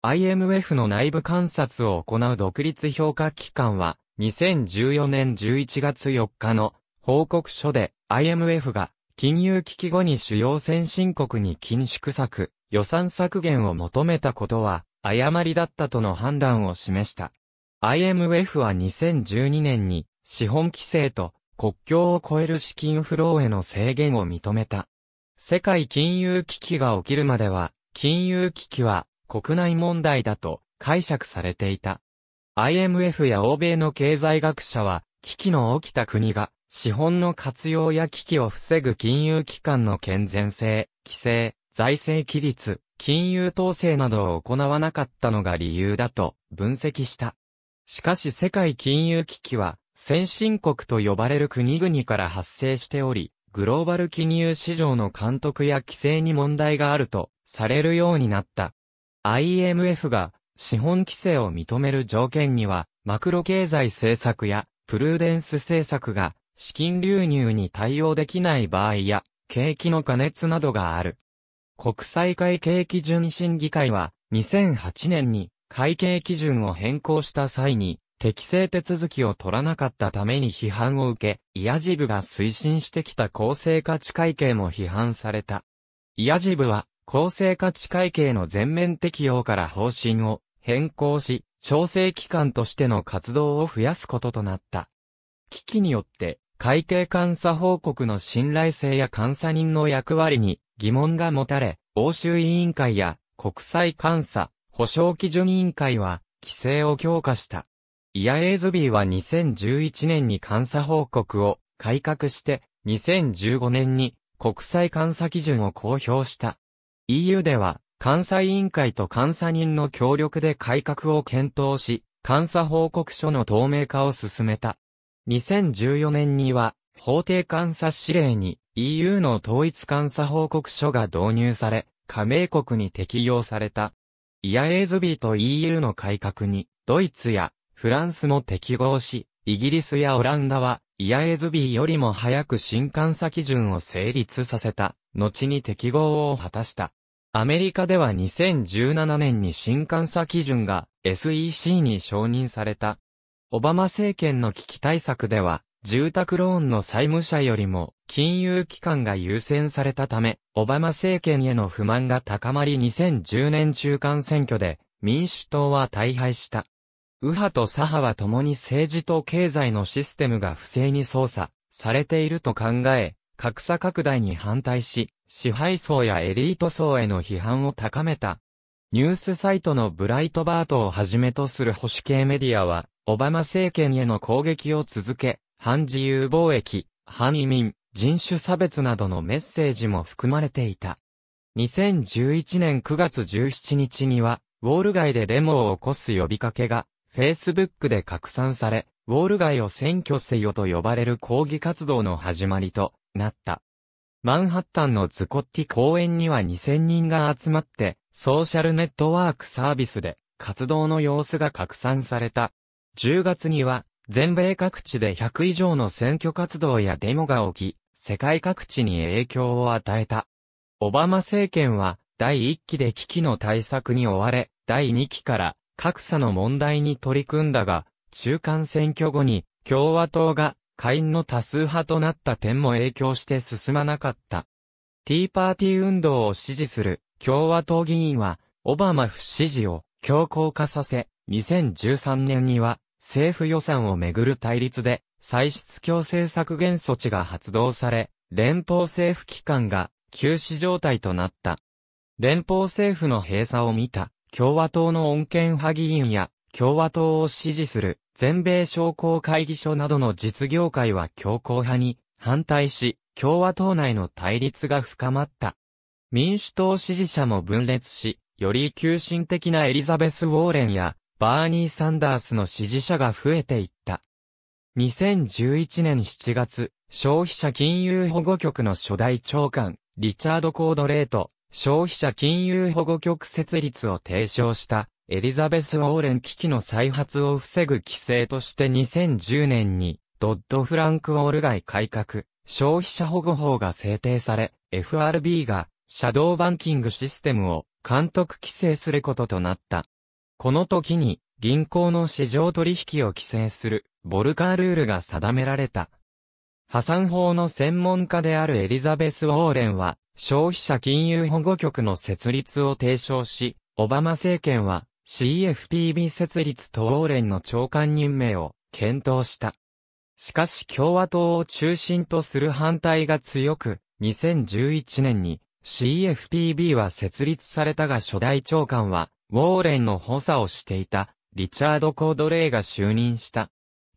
IMF の内部観察を行う独立評価機関は、2014年11月4日の報告書で IMF が金融危機後に主要先進国に緊縮策、予算削減を求めたことは誤りだったとの判断を示した。IMF は2012年に資本規制と国境を越える資金フローへの制限を認めた。世界金融危機が起きるまでは、金融危機は国内問題だと解釈されていた。IMF や欧米の経済学者は、危機の起きた国が、資本の活用や危機を防ぐ金融機関の健全性、規制、財政規律、金融統制などを行わなかったのが理由だと分析した。しかし世界金融危機は、先進国と呼ばれる国々から発生しており、グローバル金融市場の監督や規制に問題があるとされるようになった。IMF が資本規制を認める条件には、マクロ経済政策やプルーデンス政策が資金流入に対応できない場合や、景気の加熱などがある。国際会計基準審議会は、2008年に会計基準を変更した際に、適正手続きを取らなかったために批判を受け、イヤジブが推進してきた公正価値会計も批判された。イヤジブは、公正価値会計の全面適用から方針を変更し、調整機関としての活動を増やすこととなった。危機によって、海底監査報告の信頼性や監査人の役割に疑問が持たれ、欧州委員会や国際監査保障基準委員会は規制を強化した。イアエーズビーは2011年に監査報告を改革して、2015年に国際監査基準を公表した。EU では監査委員会と監査人の協力で改革を検討し、監査報告書の透明化を進めた。2014年には、法定監査指令に EU の統一監査報告書が導入され、加盟国に適用された。イヤエーズビーと EU の改革に、ドイツやフランスも適合し、イギリスやオランダは、イヤエーズビーよりも早く新監査基準を成立させた、後に適合を果たした。アメリカでは2017年に新監査基準が SEC に承認された。オバマ政権の危機対策では、住宅ローンの債務者よりも金融機関が優先されたため、オバマ政権への不満が高まり2010年中間選挙で民主党は大敗した。右派と左派は共に政治と経済のシステムが不正に操作されていると考え、格差拡大に反対し、支配層やエリート層への批判を高めた。ニュースサイトのブライトバートをはじめとする保守系メディアは、オバマ政権への攻撃を続け、反自由貿易、反移民、人種差別などのメッセージも含まれていた。2011年9月17日には、ウォール街でデモを起こす呼びかけが、Facebook で拡散され、ウォール街を選挙せよと呼ばれる抗議活動の始まりとなった。マンハッタンのズコッティ公園には2000人が集まって、ソーシャルネットワークサービスで活動の様子が拡散された。10月には、全米各地で100以上の選挙活動やデモが起き、世界各地に影響を与えた。オバマ政権は、第1期で危機の対策に追われ、第2期から格差の問題に取り組んだが、中間選挙後に共和党が下院の多数派となった点も影響して進まなかった。ティーパーティー運動を支持する共和党議員は、オバマ不支持を強硬化させ、2013年には政府予算をめぐる対立で、歳出強制削減措置が発動され、連邦政府機関が休止状態となった。連邦政府の閉鎖を見た共和党の穏健派議員や共和党を支持する全米商工会議所などの実業界は強硬派に反対し、共和党内の対立が深まった。民主党支持者も分裂し、より急進的なエリザベス・ウォーレンやバーニー・サンダースの支持者が増えていった。2011年7月、消費者金融保護局の初代長官、リチャード・コードレート、消費者金融保護局設立を提唱したエリザベス・ウォーレン危機の再発を防ぐ規制として2010年に、ドッド・フランク・ウォール街改革、消費者保護法が制定され、FRB が、シャドーバンキングシステムを、監督規制することとなった。この時に、銀行の市場取引を規制する、ボルカールールが定められた。破産法の専門家であるエリザベス・ウォーレンは、消費者金融保護局の設立を提唱し、オバマ政権は、CFPB 設立とウォーレンの長官任命を検討した。しかし共和党を中心とする反対が強く、2011年に CFPB は設立されたが初代長官は、ウォーレンの補佐をしていた、リチャード・コードレイが就任した。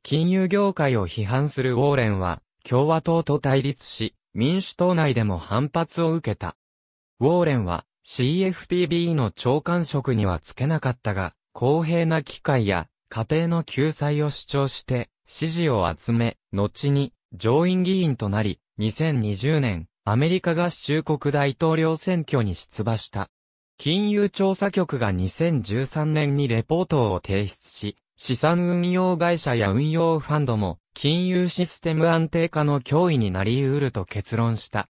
金融業界を批判するウォーレンは、共和党と対立し、民主党内でも反発を受けた。ウォーレンは、CFPB の長官職にはつけなかったが、公平な機会や家庭の救済を主張して支持を集め、後に上院議員となり、2020年、アメリカ合衆国大統領選挙に出馬した。金融調査局が2013年にレポートを提出し、資産運用会社や運用ファンドも金融システム安定化の脅威になり得ると結論した。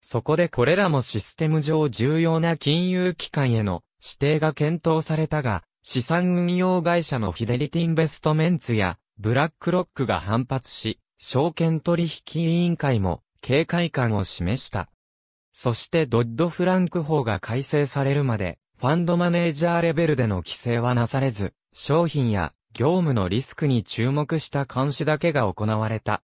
そこでこれらもシステム上重要な金融機関への指定が検討されたが、資産運用会社のフィデリティンベストメンツやブラックロックが反発し、証券取引委員会も警戒感を示した。そしてドッド・フランク法が改正されるまで、ファンドマネージャーレベルでの規制はなされず、商品や業務のリスクに注目した監視だけが行われた。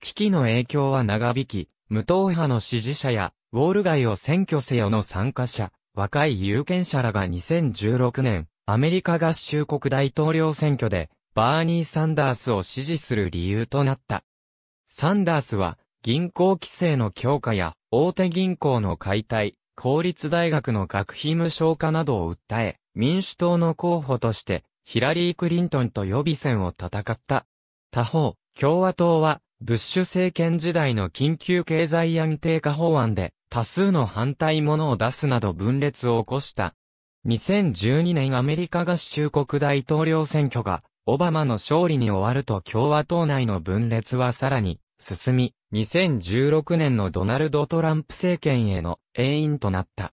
危機の影響は長引き、無党派の支持者や、ウォール街を選挙せよの参加者、若い有権者らが2016年、アメリカ合衆国大統領選挙で、バーニー・サンダースを支持する理由となった。サンダースは、銀行規制の強化や、大手銀行の解体、公立大学の学費無償化などを訴え、民主党の候補として、ヒラリー・クリントンと予備選を戦った。他方、共和党は、ブッシュ政権時代の緊急経済安定化法案で多数の反対者を出すなど分裂を起こした。2012年アメリカ合衆国大統領選挙がオバマの勝利に終わると共和党内の分裂はさらに進み、2016年のドナルド・トランプ政権への永遠となった。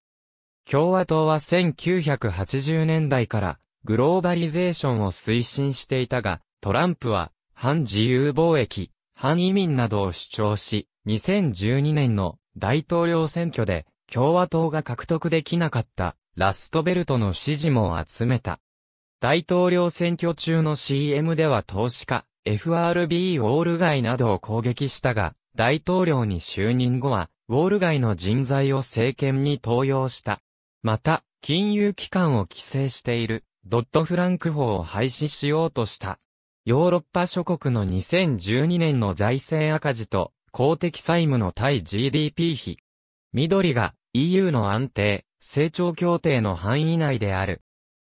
共和党は1980年代からグローバリゼーションを推進していたが、トランプは反自由貿易、反移民などを主張し、2012年の大統領選挙で共和党が獲得できなかったラストベルトの支持も集めた。大統領選挙中の CM では投資家、FRB ウォール街などを攻撃したが、大統領に就任後は、ウォール街の人材を政権に登用した。また、金融機関を規制している、ドットフランク法を廃止しようとした。ヨーロッパ諸国の2012年の財政赤字と公的債務の対 GDP 比。緑が EU の安定、成長協定の範囲内である。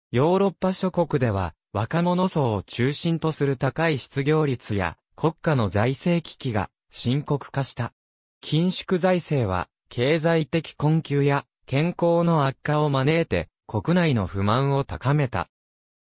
ヨーロッパ諸国では若者層を中心とする高い失業率や国家の財政危機が深刻化した。緊縮財政は経済的困窮や健康の悪化を招いて国内の不満を高めた。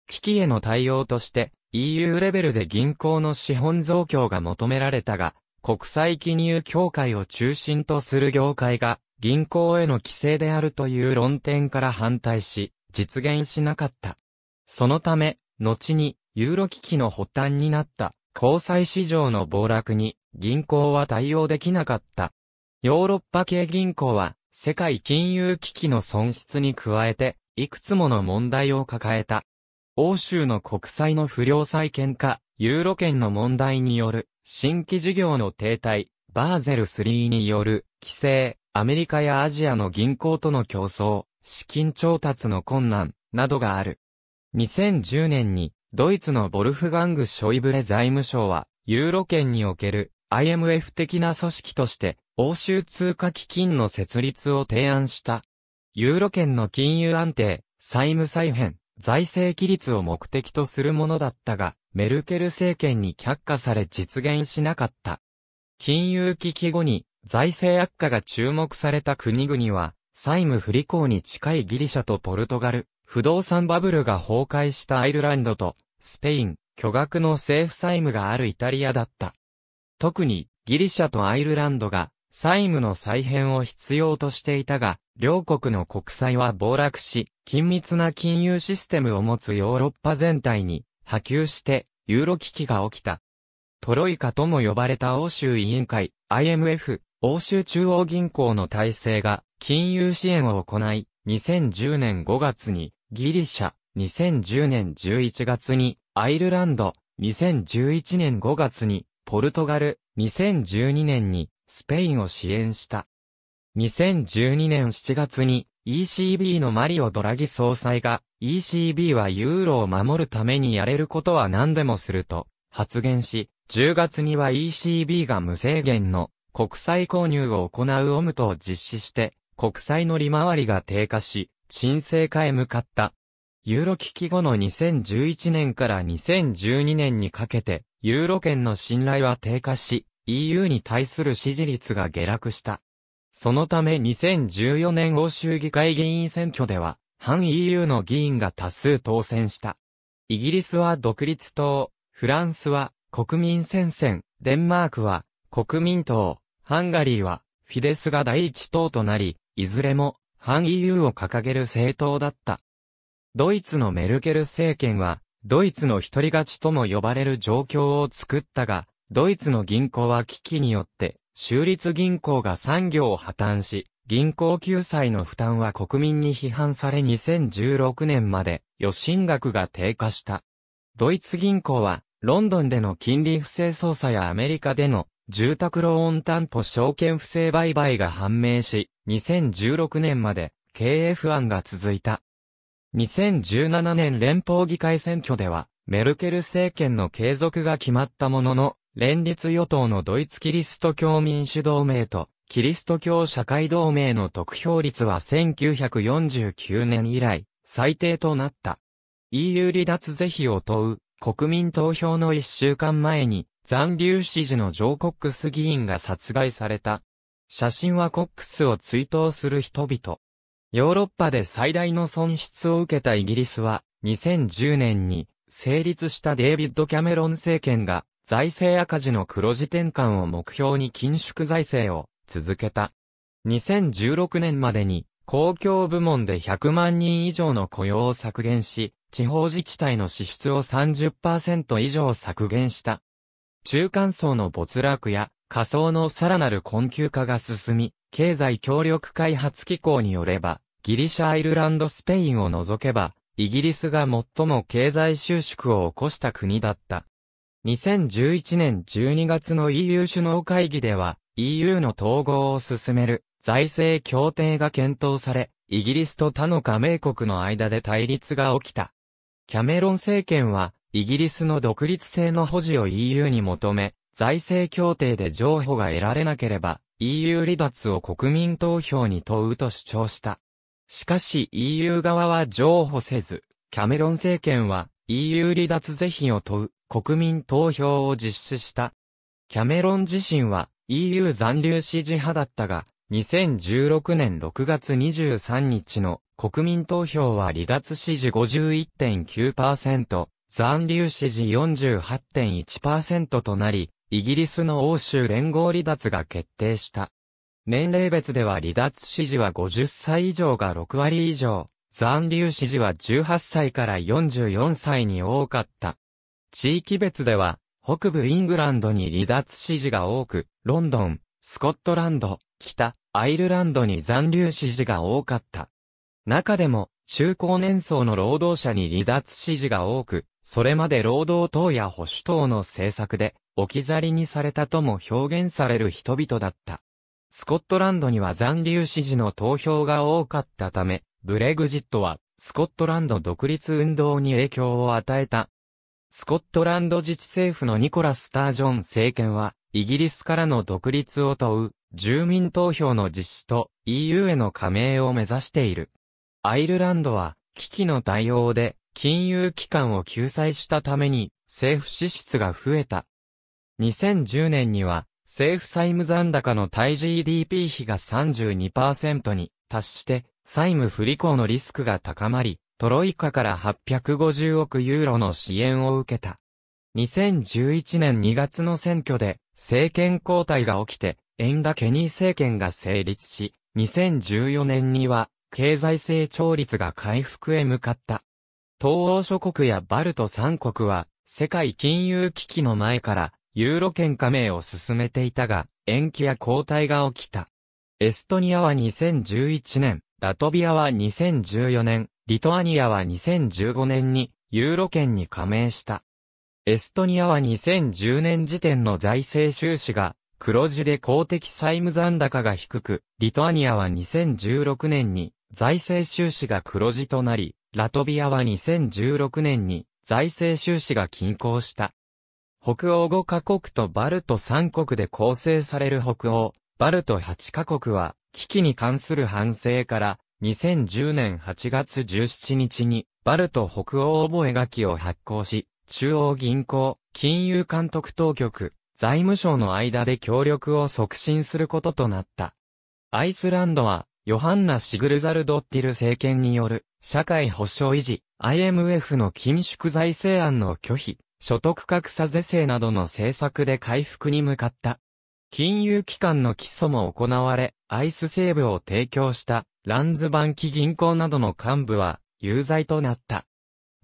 危機への対応として EU レベルで銀行の資本増強が求められたが、国際金融協会を中心とする業界が銀行への規制であるという論点から反対し、実現しなかった。そのため、後にユーロ危機の発端になった交際市場の暴落に銀行は対応できなかった。ヨーロッパ系銀行は世界金融危機の損失に加えていくつもの問題を抱えた。欧州の国債の不良債権化、ユーロ圏の問題による新規事業の停滞、バーゼル3による規制、アメリカやアジアの銀行との競争、資金調達の困難、などがある。2010年に、ドイツのボルフガング・ショイブレ財務省は、ユーロ圏における IMF 的な組織として、欧州通貨基金の設立を提案した。ユーロ圏の金融安定、債務再編、財政規律を目的とするものだったが、メルケル政権に却下され実現しなかった。金融危機後に財政悪化が注目された国々は、債務不履行に近いギリシャとポルトガル、不動産バブルが崩壊したアイルランドと、スペイン、巨額の政府債務があるイタリアだった。特に、ギリシャとアイルランドが債務の再編を必要としていたが、両国の国債は暴落し、緊密な金融システムを持つヨーロッパ全体に波及して、ユーロ危機が起きた。トロイカとも呼ばれた欧州委員会、IMF、欧州中央銀行の体制が金融支援を行い、2010年5月にギリシャ、2010年11月にアイルランド、2011年5月にポルトガル、2012年にスペインを支援した。2012年7月に ECB のマリオ・ドラギ総裁が ECB はユーロを守るためにやれることは何でもすると発言し、10月には ECB が無制限の国債購入を行うオムトを実施して国債の利回りが低下し、沈静化へ向かった。ユーロ危機後の2011年から2012年にかけて、ユーロ圏の信頼は低下し、EU に対する支持率が下落した。そのため2014年欧州議会議員選挙では、反 EU の議員が多数当選した。イギリスは独立党、フランスは国民戦線、デンマークは国民党、ハンガリーはフィデスが第一党となり、いずれも反 EU を掲げる政党だった。ドイツのメルケル政権は、ドイツの一人勝ちとも呼ばれる状況を作ったが、ドイツの銀行は危機によって、州立銀行が産業を破綻し、銀行救済の負担は国民に批判され2016年まで予信額が低下した。ドイツ銀行は、ロンドンでの金利不正捜査やアメリカでの住宅ローン担保証券不正売買が判明し、2016年まで経営不安が続いた。2017年連邦議会選挙では、メルケル政権の継続が決まったものの、連立与党のドイツキリスト教民主同盟と、キリスト教社会同盟の得票率は1949年以来、最低となった。EU 離脱是非を問う、国民投票の1週間前に、残留支持のジョー・コックス議員が殺害された。写真はコックスを追悼する人々。ヨーロッパで最大の損失を受けたイギリスは、2010年に、成立したデイビッド・キャメロン政権が、財政赤字の黒字転換を目標に緊縮財政を続けた。2016年までに公共部門で100万人以上の雇用を削減し、地方自治体の支出を30%以上削減した。中間層の没落や仮想のさらなる困窮化が進み、経済協力開発機構によれば、ギリシャ・アイルランド・スペインを除けば、イギリスが最も経済収縮を起こした国だった。2011年12月の EU 首脳会議では EU の統合を進める財政協定が検討され、イギリスと他の加盟国の間で対立が起きた。キャメロン政権はイギリスの独立性の保持を EU に求め、財政協定で譲歩が得られなければ EU 離脱を国民投票に問うと主張した。しかし EU 側は譲歩せず、キャメロン政権は EU 離脱是非を問う国民投票を実施した。キャメロン自身は EU 残留支持派だったが、2016年6月23日の国民投票は離脱支持51.9%、残留支持48.1%となり、イギリスの欧州連合離脱が決定した。年齢別では離脱支持は50歳以上が6割以上、残留支持は18歳から44歳に多かった。地域別では、北部イングランドに離脱支持が多く、ロンドン、スコットランド、北、アイルランドに残留支持が多かった。中でも、中高年層の労働者に離脱支持が多く、それまで労働党や保守党の政策で置き去りにされたとも表現される人々だった。スコットランドには残留支持の投票が多かったため、ブレグジットはスコットランド独立運動に影響を与えたスコットランド自治政府のニコラ・スタージョン政権は、イギリスからの独立を問う、住民投票の実施と EU への加盟を目指している。アイルランドは、危機の対応で、金融機関を救済したために、政府支出が増えた。2010年には、政府債務残高の対 GDP 比が32%に達して、債務不履行のリスクが高まり、トロイカから850億ユーロの支援を受けた。2011年2月の選挙で政権交代が起きて、エンダ・ケニー政権が成立し、2014年には経済成長率が回復へ向かった。東欧諸国やバルト3国は世界金融危機の前からユーロ圏加盟を進めていたが、延期や交代が起きた。エストニアは2011年、ラトビアは2014年、リトアニアは2015年にユーロ圏に加盟した。エストニアは2010年時点の財政収支が黒字で公的債務残高が低く、リトアニアは2016年に財政収支が黒字となり、ラトビアは2016年に財政収支が均衡した。北欧5カ国とバルト3国で構成される北欧、バルト8カ国は、危機に関する反省から、2010年8月17日に、バルト北欧覚書を発行し、中央銀行、金融監督当局、財務省の間で協力を促進することとなった。アイスランドは、ヨハンナ・シグルザルドッティル政権による、社会保障維持、IMF の緊縮財政案の拒否、所得格差是正などの政策で回復に向かった。金融機関の基礎も行われ、アイスセーブを提供したランズバンキ銀行などの幹部は有罪となった。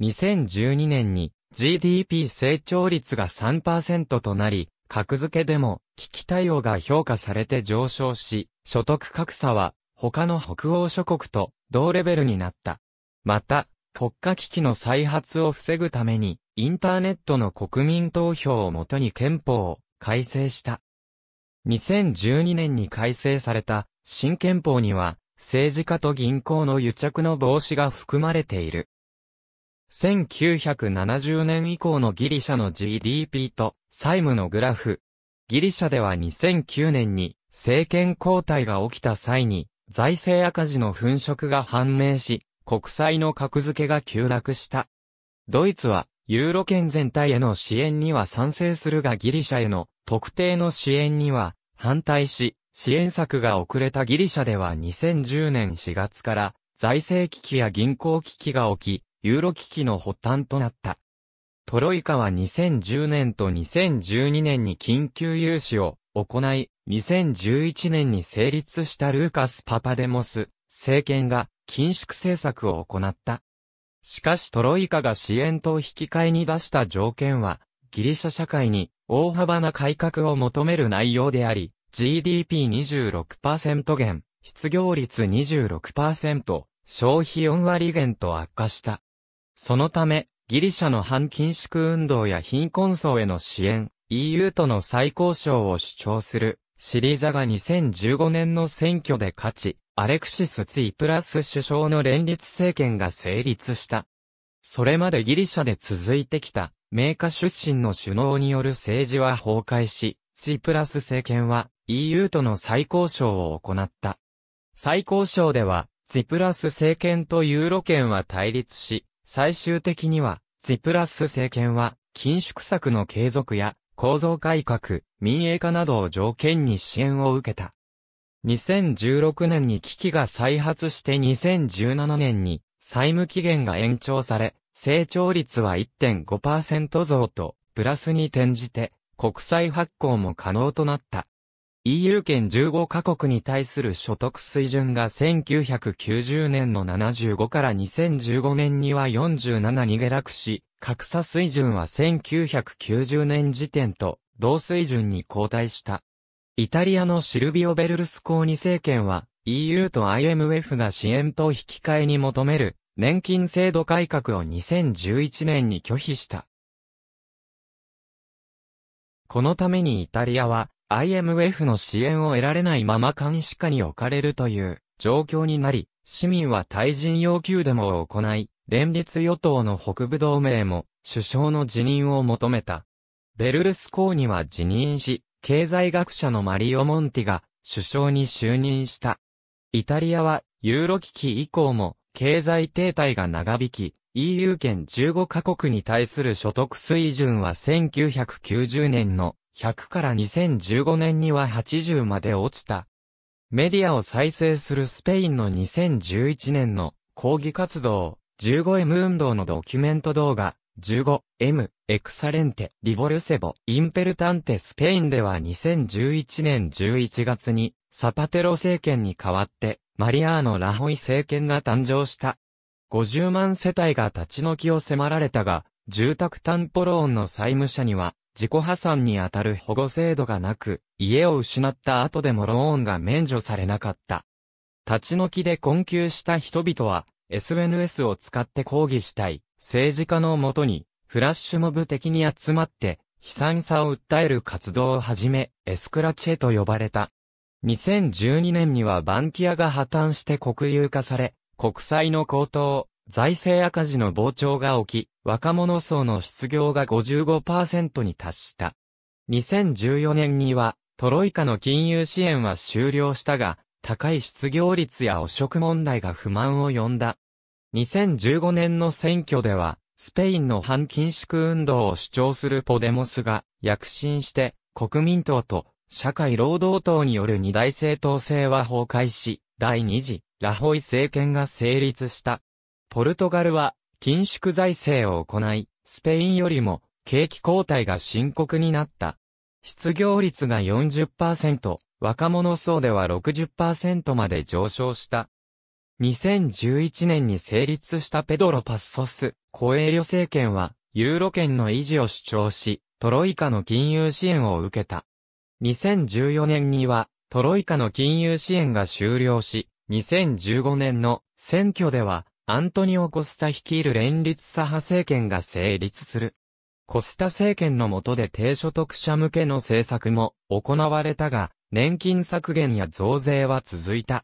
2012年に GDP 成長率が3%となり、格付けでも危機対応が評価されて上昇し、所得格差は他の北欧諸国と同レベルになった。また、国家危機の再発を防ぐために、インターネットの国民投票をもとに憲法を改正した。2012年に改正された新憲法には、政治家と銀行の癒着の防止が含まれている。1970年以降のギリシャの GDP と債務のグラフ。ギリシャでは2009年に政権交代が起きた際に財政赤字の粉飾が判明し、国債の格付けが急落した。ドイツはユーロ圏全体への支援には賛成するがギリシャへの特定の支援には反対し、支援策が遅れたギリシャでは2010年4月から財政危機や銀行危機が起き、ユーロ危機の発端となった。トロイカは2010年と2012年に緊急融資を行い、2011年に成立したルーカス・パパデモス政権が緊縮政策を行った。しかしトロイカが支援と引き換えに出した条件は、ギリシャ社会に大幅な改革を求める内容であり、GDP26% 減、失業率26%、消費4割減と悪化した。そのため、ギリシャの反緊縮運動や貧困層への支援、EU との再交渉を主張する、シリザが2015年の選挙で勝ち、アレクシス・ツィプラス首相の連立政権が成立した。それまでギリシャで続いてきた、メーカ出身の首脳による政治は崩壊し、ツィプラス政権は EU との再交渉を行った。再交渉では、ツィプラス政権とユーロ圏は対立し、最終的には、ツィプラス政権は、緊縮策の継続や、構造改革、民営化などを条件に支援を受けた。2016年に危機が再発して2017年に債務期限が延長され、成長率は1.5%増と、プラスに転じて、国債発行も可能となった。EU 圏15カ国に対する所得水準が1990年の75から2015年には47に下落し、格差水準は1990年時点と同水準に後退した。イタリアのシルビオ・ベルルスコーニ政権は EU と IMF が支援と引き換えに求める年金制度改革を2011年に拒否した。このためにイタリアは IMF の支援を得られないまま監視下に置かれるという状況になり、市民は退陣要求デモを行い、連立与党の北部同盟も首相の辞任を求めた。ベルルスコーニは辞任し、経済学者のマリオ・モンティが首相に就任した。イタリアはユーロ危機以降も経済停滞が長引き、EU 圏15カ国に対する所得水準は1990年の100から2015年には80まで落ちた。メディアを再生するスペインの2011年の抗議活動、15M 運動のドキュメント動画、15M エクサレンテリボルセボインペルタンテスペインでは2011年11月にサパテロ政権に代わってマリアーノ・ラホイ政権が誕生した。50万世帯が立ち退きを迫られたが、住宅担保ローンの債務者には自己破産にあたる保護制度がなく、家を失った後でもローンが免除されなかった。立ち退きで困窮した人々は SNS を使って抗議したい。政治家のもとに、フラッシュモブ的に集まって、悲惨さを訴える活動を始め、エスクラチェと呼ばれた。2012年にはバンキアが破綻して国有化され、国債の高騰、財政赤字の膨張が起き、若者層の失業が55%に達した。2014年には、トロイカの金融支援は終了したが、高い失業率や汚職問題が不満を呼んだ。2015年の選挙では、スペインの反禁縮運動を主張するポデモスが躍進して、国民党と社会労働党による二大政党制は崩壊し、第二次ラホイ政権が成立した。ポルトガルは緊縮財政を行い、スペインよりも景気後退が深刻になった。失業率が40%、若者層では60%まで上昇した。2011年に成立したペドロ・パッソス・コエ旅リョ政権は、ユーロ圏の維持を主張し、トロイカの金融支援を受けた。2014年には、トロイカの金融支援が終了し、2015年の選挙では、アントニオ・コスタ率いる連立左派政権が成立する。コスタ政権の下で低所得者向けの政策も行われたが、年金削減や増税は続いた。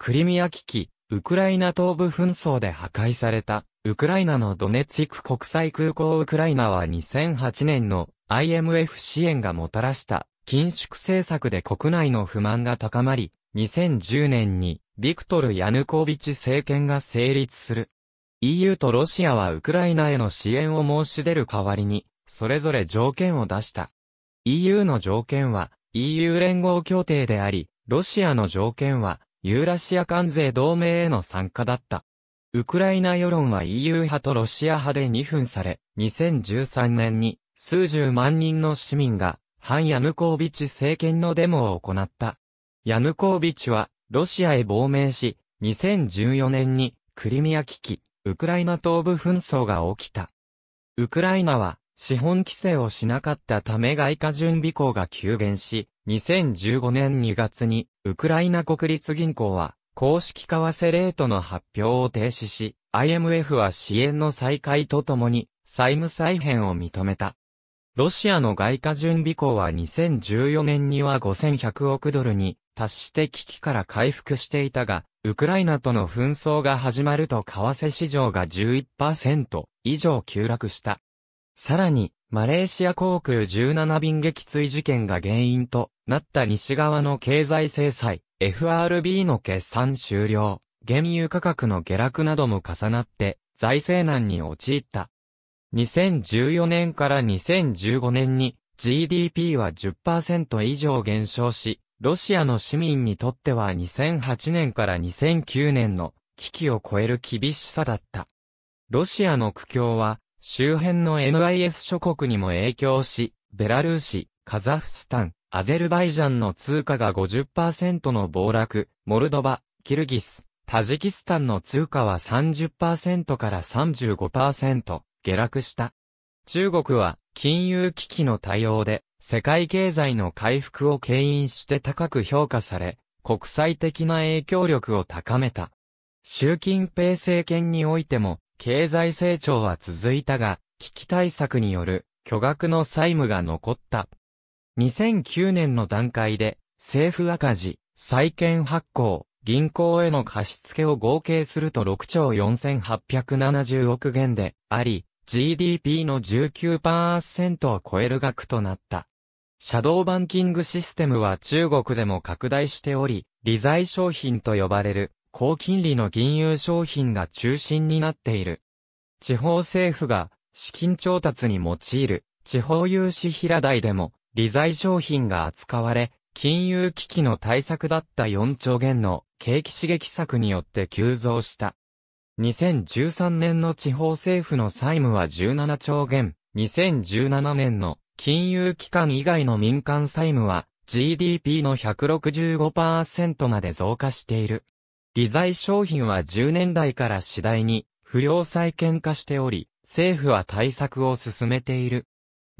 クリミア危機、ウクライナ東部紛争で破壊された、ウクライナのドネツィク国際空港ウクライナは2008年の IMF 支援がもたらした緊縮政策で国内の不満が高まり、2010年にビクトル・ヤヌコービチ政権が成立する。EU とロシアはウクライナへの支援を申し出る代わりに、それぞれ条件を出した。EU の条件は EU 連合協定であり、ロシアの条件はユーラシア関税同盟への参加だった。ウクライナ世論は EU 派とロシア派で2分され、2013年に数十万人の市民が反ヤヌコービチ政権のデモを行った。ヤヌコービチはロシアへ亡命し、2014年にクリミア危機、ウクライナ東部紛争が起きた。ウクライナは資本規制をしなかったため外貨準備口が急減し、2015年2月に、ウクライナ国立銀行は、公式為替レートの発表を停止し、IMF は支援の再開とともに、債務再編を認めた。ロシアの外貨準備口は2014年には5100億ドルに達して危機から回復していたが、ウクライナとの紛争が始まると為替市場が11%以上急落した。さらに、マレーシア航空17便撃墜事件が原因となった西側の経済制裁、FRB の決算終了、原油価格の下落なども重なって財政難に陥った。2014年から2015年に GDP は10%以上減少し、ロシアの市民にとっては2008年から2009年の危機を超える厳しさだった。ロシアの苦境は周辺の NIS 諸国にも影響し、ベラルーシ、カザフスタン、アゼルバイジャンの通貨が50%の暴落、モルドバ、キルギス、タジキスタンの通貨は30%から35%下落した。中国は金融危機の対応で世界経済の回復を牽引して高く評価され、国際的な影響力を高めた。習近平政権においても経済成長は続いたが、危機対策による巨額の債務が残った。2009年の段階で、政府赤字、債券発行、銀行への貸付を合計すると6兆4870億元であり、GDP の19%を超える額となった。シャドーバンキングシステムは中国でも拡大しており、理財商品と呼ばれる高金利の銀融商品が中心になっている。地方政府が資金調達に用いる地方融資平台でも理財商品が扱われ、金融危機の対策だった4兆元の景気刺激策によって急増した。2013年の地方政府の債務は17兆元、2017年の金融機関以外の民間債務は GDP の165%まで増加している。理財商品は10年代から次第に不良債権化しており、政府は対策を進めている。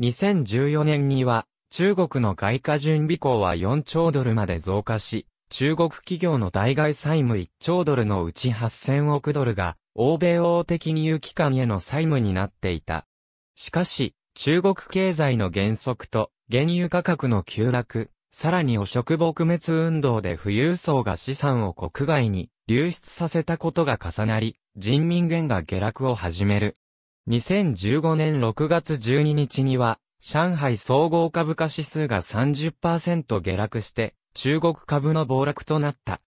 2014年には、中国の外貨準備校は4兆ドルまで増加し、中国企業の代外債務1兆ドルのうち8000億ドルが、欧米王的金融機関への債務になっていた。しかし、中国経済の減速と、原油価格の急落、さらに汚職撲滅運動で富裕層が資産を国外に流出させたことが重なり、人民元が下落を始める。2015年6月12日には、上海総合株価指数が30%下落して、中国株の暴落となった。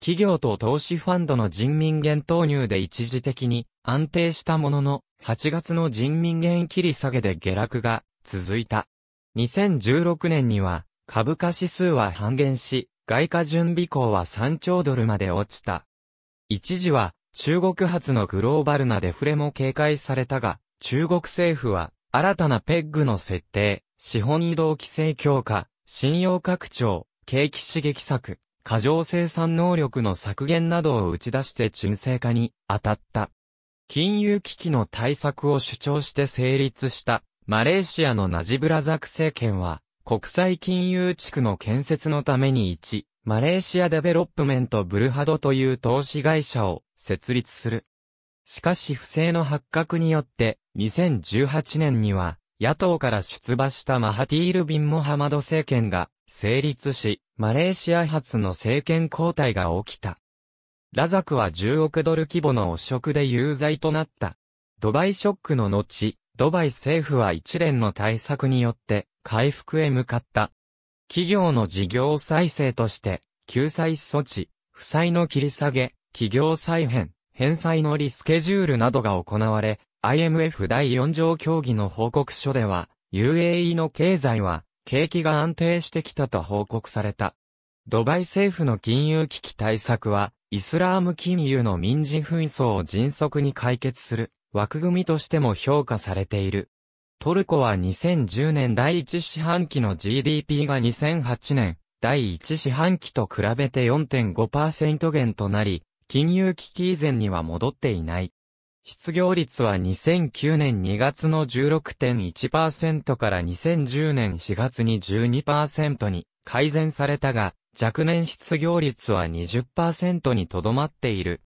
企業と投資ファンドの人民元投入で一時的に安定したものの、8月の人民元切り下げで下落が続いた。2016年には、株価指数は半減し、外貨準備口は3兆ドルまで落ちた。一時は、中国発のグローバルなデフレも警戒されたが、中国政府は、新たなペッグの設定、資本移動規制強化、信用拡張、景気刺激策、過剰生産能力の削減などを打ち出して沈静化に当たった。金融危機の対策を主張して成立したマレーシアのナジブラザク政権は国際金融地区の建設のために1、マレーシアデベロップメントブルハドという投資会社を設立する。しかし不正の発覚によって、2018年には、野党から出馬したマハティール・ビン・モハマド政権が成立し、マレーシア発の政権交代が起きた。ラザクは10億ドル規模の汚職で有罪となった。ドバイショックの後、ドバイ政府は一連の対策によって、回復へ向かった。企業の事業再生として、救済措置、負債の切り下げ、企業再編、返済のリスケジュールなどが行われ、IMF 第4条協議の報告書では、UAE の経済は、景気が安定してきたと報告された。ドバイ政府の金融危機対策は、イスラーム金融の民事紛争を迅速に解決する枠組みとしても評価されている。トルコは2010年第1四半期の GDP が2008年第1四半期と比べて4.5%減となり、金融危機以前には戻っていない。失業率は2009年2月の16.1%から2010年4月に12%に改善されたが、若年失業率は20%にとどまっている。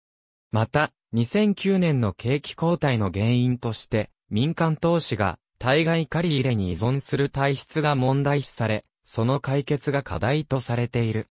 また、2009年の景気後退の原因として、民間投資が対外借り入れに依存する体質が問題視され、その解決が課題とされている。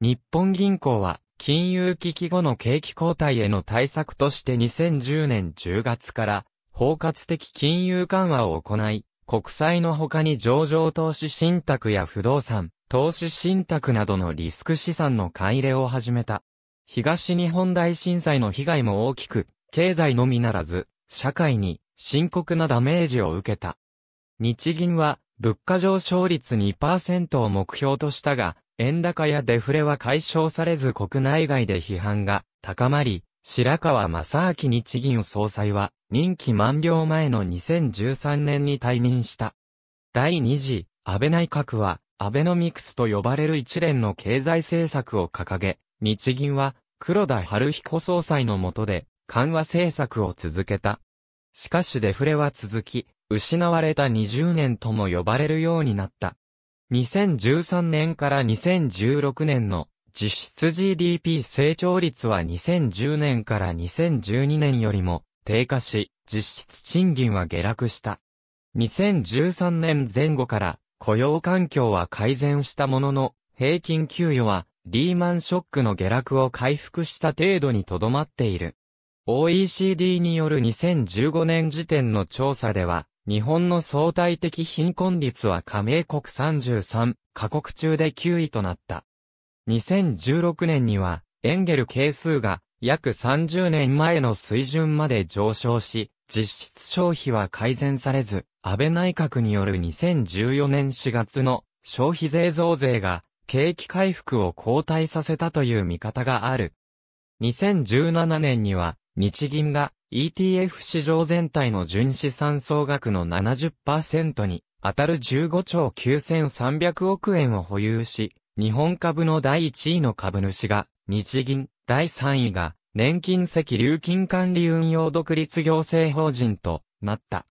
日本銀行は、金融危機後の景気後退への対策として2010年10月から、包括的金融緩和を行い、国債の他に上場投資信託や不動産、投資信託などのリスク資産の買い入れを始めた。東日本大震災の被害も大きく、経済のみならず、社会に深刻なダメージを受けた。日銀は、物価上昇率2%を目標としたが、円高やデフレは解消されず国内外で批判が高まり、白川正明日銀総裁は、任期満了前の2013年に退任した。第2次、安倍内閣は、アベノミクスと呼ばれる一連の経済政策を掲げ、日銀は、黒田春彦総裁の下で、緩和政策を続けた。しかしデフレは続き、失われた20年とも呼ばれるようになった。2013年から2016年の実質 GDP 成長率は2010年から2012年よりも低下し、実質賃金は下落した。2013年前後から雇用環境は改善したものの、平均給与はリーマンショックの下落を回復した程度にとどまっている。OECD による2015年時点の調査では、日本の相対的貧困率は加盟国33カ国中で9位となった。2016年には、エンゲル係数が約30年前の水準まで上昇し、実質消費は改善されず、安倍内閣による2014年4月の消費税増税が景気回復を後退させたという見方がある。2017年には日銀が ETF 市場全体の純資産総額の70%に当たる15兆9300億円を保有し、日本株の第1位の株主が日銀、第3位が年金石流金管理運用独立行政法人となった。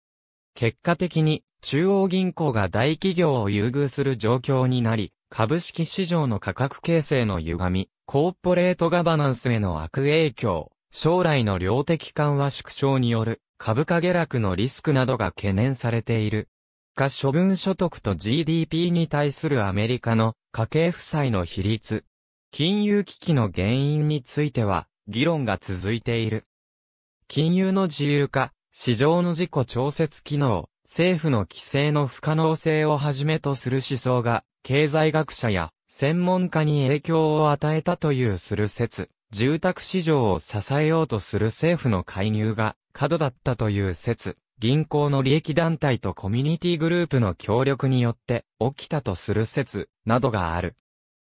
結果的に中央銀行が大企業を優遇する状況になり、株式市場の価格形成の歪み、コーポレートガバナンスへの悪影響、将来の量的緩和縮小による株価下落のリスクなどが懸念されている。が処分所得と GDP に対するアメリカの家計負債の比率。金融危機の原因については議論が続いている。金融の自由化、市場の自己調節機能、政府の規制の不可能性をはじめとする思想が経済学者や専門家に影響を与えたというする説。住宅市場を支えようとする政府の介入が過度だったという説、銀行の利益団体とコミュニティグループの協力によって起きたとする説などがある。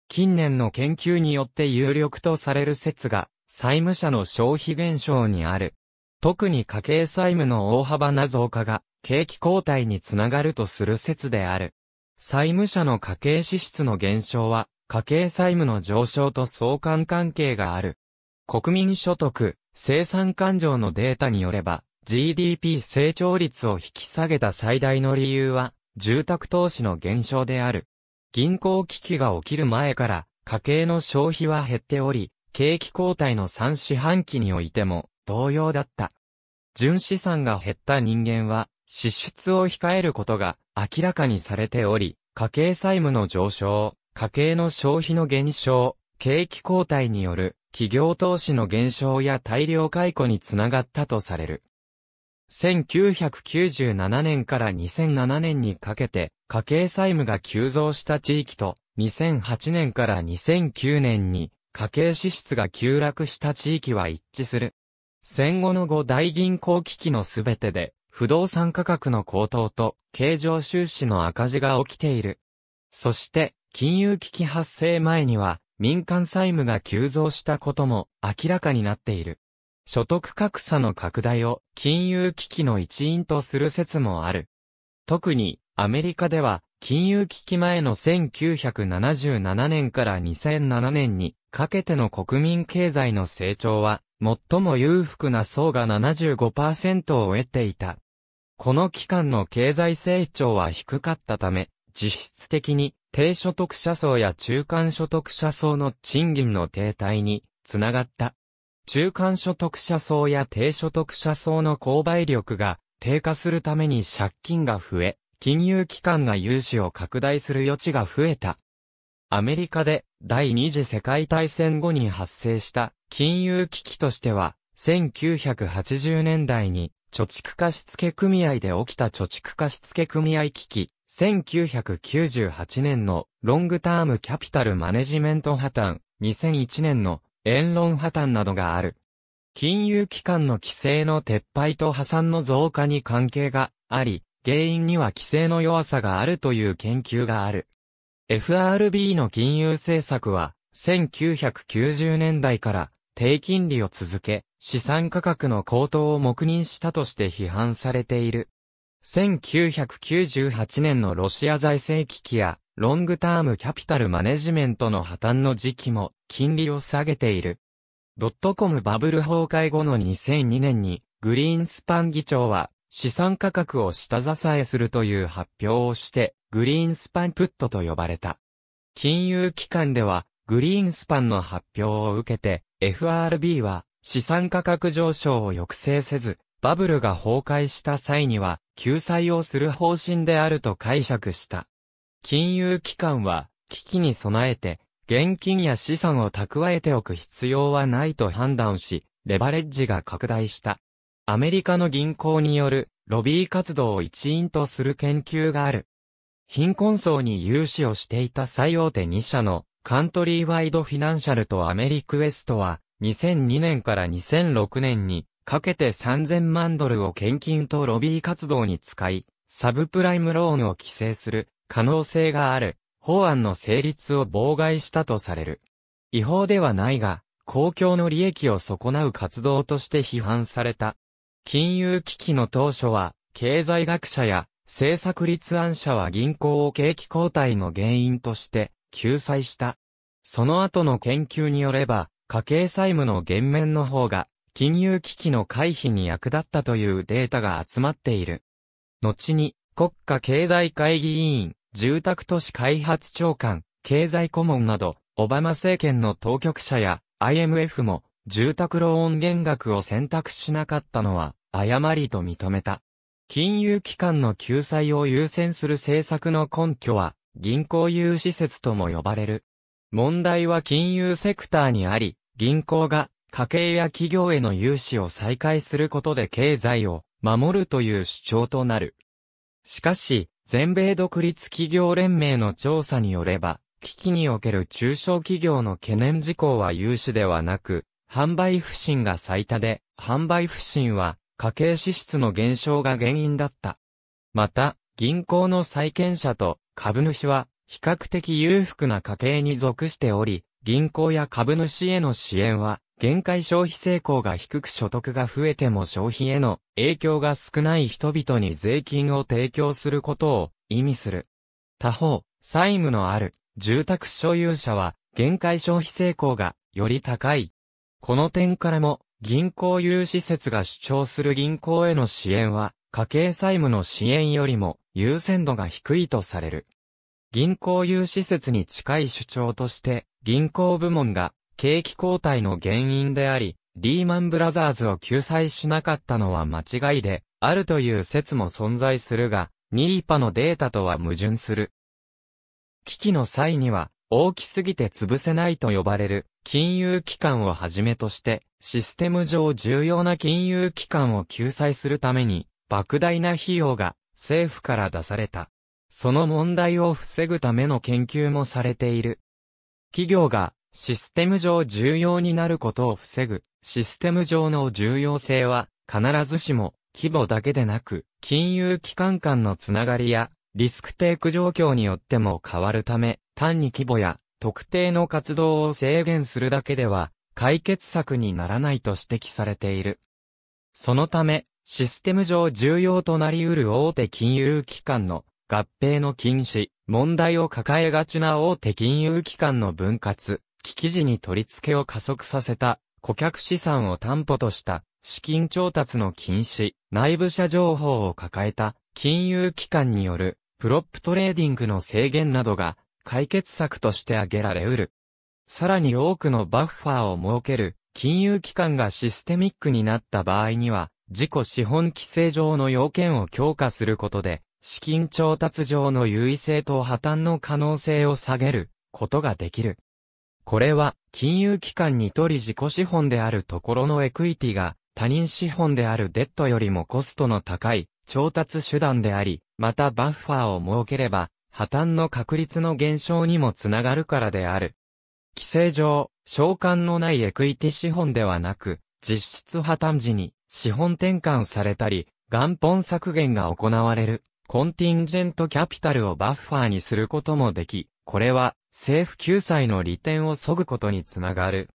近年の研究によって有力とされる説が債務者の消費減少にある。特に家計債務の大幅な増加が景気後退につながるとする説である。債務者の家計支出の減少は家計債務の上昇と相関関係がある。国民所得、生産感情のデータによれば、GDP 成長率を引き下げた最大の理由は、住宅投資の減少である。銀行危機が起きる前から、家計の消費は減っており、景気後退の3四半期においても、同様だった。純資産が減った人間は、支出を控えることが明らかにされており、家計債務の上昇、家計の消費の減少、景気後退による企業投資の減少や大量解雇につながったとされる。1997年から2007年にかけて家計債務が急増した地域と2008年から2009年に家計支出が急落した地域は一致する。戦後の後大銀行危機のすべてで不動産価格の高騰と経常収支の赤字が起きている。そして金融危機発生前には、民間債務が急増したことも明らかになっている。所得格差の拡大を金融危機の一因とする説もある。特にアメリカでは金融危機前の1977年から2007年にかけての国民経済の成長は最も裕福な層が75%を得ていた。この期間の経済成長は低かったため、実質的に低所得者層や中間所得者層の賃金の停滞につながった。中間所得者層や低所得者層の購買力が低下するために借金が増え、金融機関が融資を拡大する余地が増えた。アメリカで第二次世界大戦後に発生した金融危機としては、1980年代に貯蓄貸付組合で起きた貯蓄貸付組合危機、1998年のロングタームキャピタルマネジメント破綻、2001年の円論破綻などがある。金融機関の規制の撤廃と破産の増加に関係があり、原因には規制の弱さがあるという研究がある。FRB の金融政策は、1990年代から低金利を続け、資産価格の高騰を黙認したとして批判されている。1998年のロシア財政危機や、ロングタームキャピタルマネジメントの破綻の時期も、金利を下げている。ドットコムバブル崩壊後の2002年に、グリーンスパン議長は、資産価格を下支えするという発表をして、グリーンスパンプットと呼ばれた。金融機関では、グリーンスパンの発表を受けて、FRB は、資産価格上昇を抑制せず、バブルが崩壊した際には、救済をする方針であると解釈した。金融機関は、危機に備えて、現金や資産を蓄えておく必要はないと判断し、レバレッジが拡大した。アメリカの銀行によるロビー活動を一員とする研究がある。貧困層に融資をしていた最大手2社のカントリーワイドフィナンシャルとアメリクエストは2002年から2006年にかけて3000万ドルを献金とロビー活動に使い、サブプライムローンを規制する可能性がある法案の成立を妨害したとされる。違法ではないが、公共の利益を損なう活動として批判された。金融危機の当初は、経済学者や政策立案者は銀行を景気交代の原因として救済した。その後の研究によれば、家計債務の減免の方が金融危機の回避に役立ったというデータが集まっている。後に、国家経済会議委員、住宅都市開発長官、経済顧問など、オバマ政権の当局者や IMF も、住宅ローン減額を選択しなかったのは、誤りと認めた。金融機関の救済を優先する政策の根拠は、銀行融資説とも呼ばれる。問題は金融セクターにあり、銀行が家計や企業への融資を再開することで経済を守るという主張となる。しかし、全米独立企業連盟の調査によれば、危機における中小企業の懸念事項は融資ではなく、販売不振が最多で、販売不振は家計支出の減少が原因だった。また、銀行の債権者と株主は比較的裕福な家計に属しており、銀行や株主への支援は限界消費成功が低く所得が増えても消費への影響が少ない人々に税金を提供することを意味する。他方、債務のある住宅所有者は限界消費成功がより高い。この点からも銀行融資説が主張する銀行への支援は家計債務の支援よりも優先度が低いとされる。銀行融資説に近い主張として銀行部門が景気後退の原因であり、リーマンブラザーズを救済しなかったのは間違いで、あるという説も存在するが、ニーパのデータとは矛盾する。危機の際には、大きすぎて潰せないと呼ばれる、金融機関をはじめとして、システム上重要な金融機関を救済するために、莫大な費用が政府から出された。その問題を防ぐための研究もされている。企業がシステム上重要になることを防ぐ。システム上の重要性は、必ずしも、規模だけでなく、金融機関間のつながりや、リスクテイク状況によっても変わるため、単に規模や、特定の活動を制限するだけでは、解決策にならないと指摘されている。そのため、システム上重要となり得る大手金融機関の合併の禁止、問題を抱えがちな大手金融機関の分割、危機時に取り付けを加速させた、顧客資産を担保とした、資金調達の禁止、内部者情報を抱えた、金融機関による、プロップトレーディングの制限などが、解決策として挙げられうる。さらに多くのバッファーを設ける、金融機関がシステミックになった場合には、自己資本規制上の要件を強化することで、資金調達上の優位性と破綻の可能性を下げることができる。これは、金融機関にとり自己資本であるところのエクイティが、他人資本であるデッドよりもコストの高い、調達手段であり、またバッファーを設ければ、破綻の確率の減少にもつながるからである。規制上、償還のないエクイティ資本ではなく、実質破綻時に資本転換されたり、元本削減が行われる、コンティンジェントキャピタルをバッファーにすることもでき、これは政府救済の利点を削ぐことにつながる。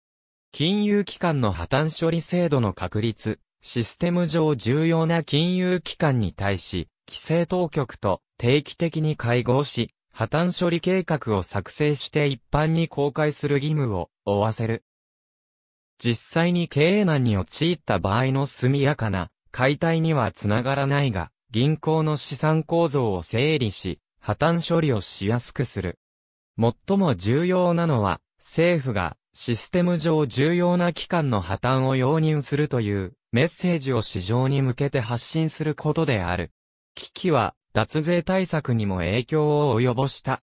金融機関の破綻処理制度の確立、システム上重要な金融機関に対し、規制当局と定期的に会合し、破綻処理計画を作成して一般に公開する義務を負わせる。実際に経営難に陥った場合の速やかな解体にはつながらないが、銀行の資産構造を整理し、破綻処理をしやすくする。最も重要なのは、政府がシステム上重要な機関の破綻を容認するというメッセージを市場に向けて発信することである。危機は脱税対策にも影響を及ぼした。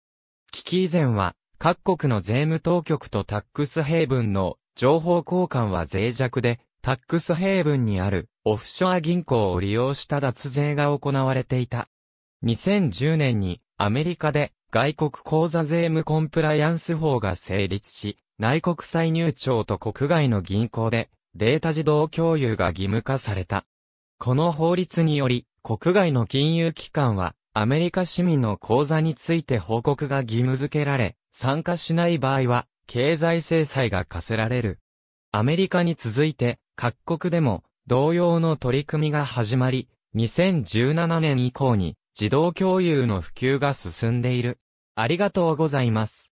危機以前は各国の税務当局とタックスヘイブンの情報交換は脆弱で、タックスヘイブンにあるオフショア銀行を利用した脱税が行われていた。2010年にアメリカで外国口座税務コンプライアンス法が成立し、内国歳入庁と国外の銀行でデータ自動共有が義務化された。この法律により、国外の金融機関はアメリカ市民の口座について報告が義務付けられ、参加しない場合は経済制裁が課せられる。アメリカに続いて各国でも同様の取り組みが始まり、2017年以降に自動共有の普及が進んでいる。ありがとうございます。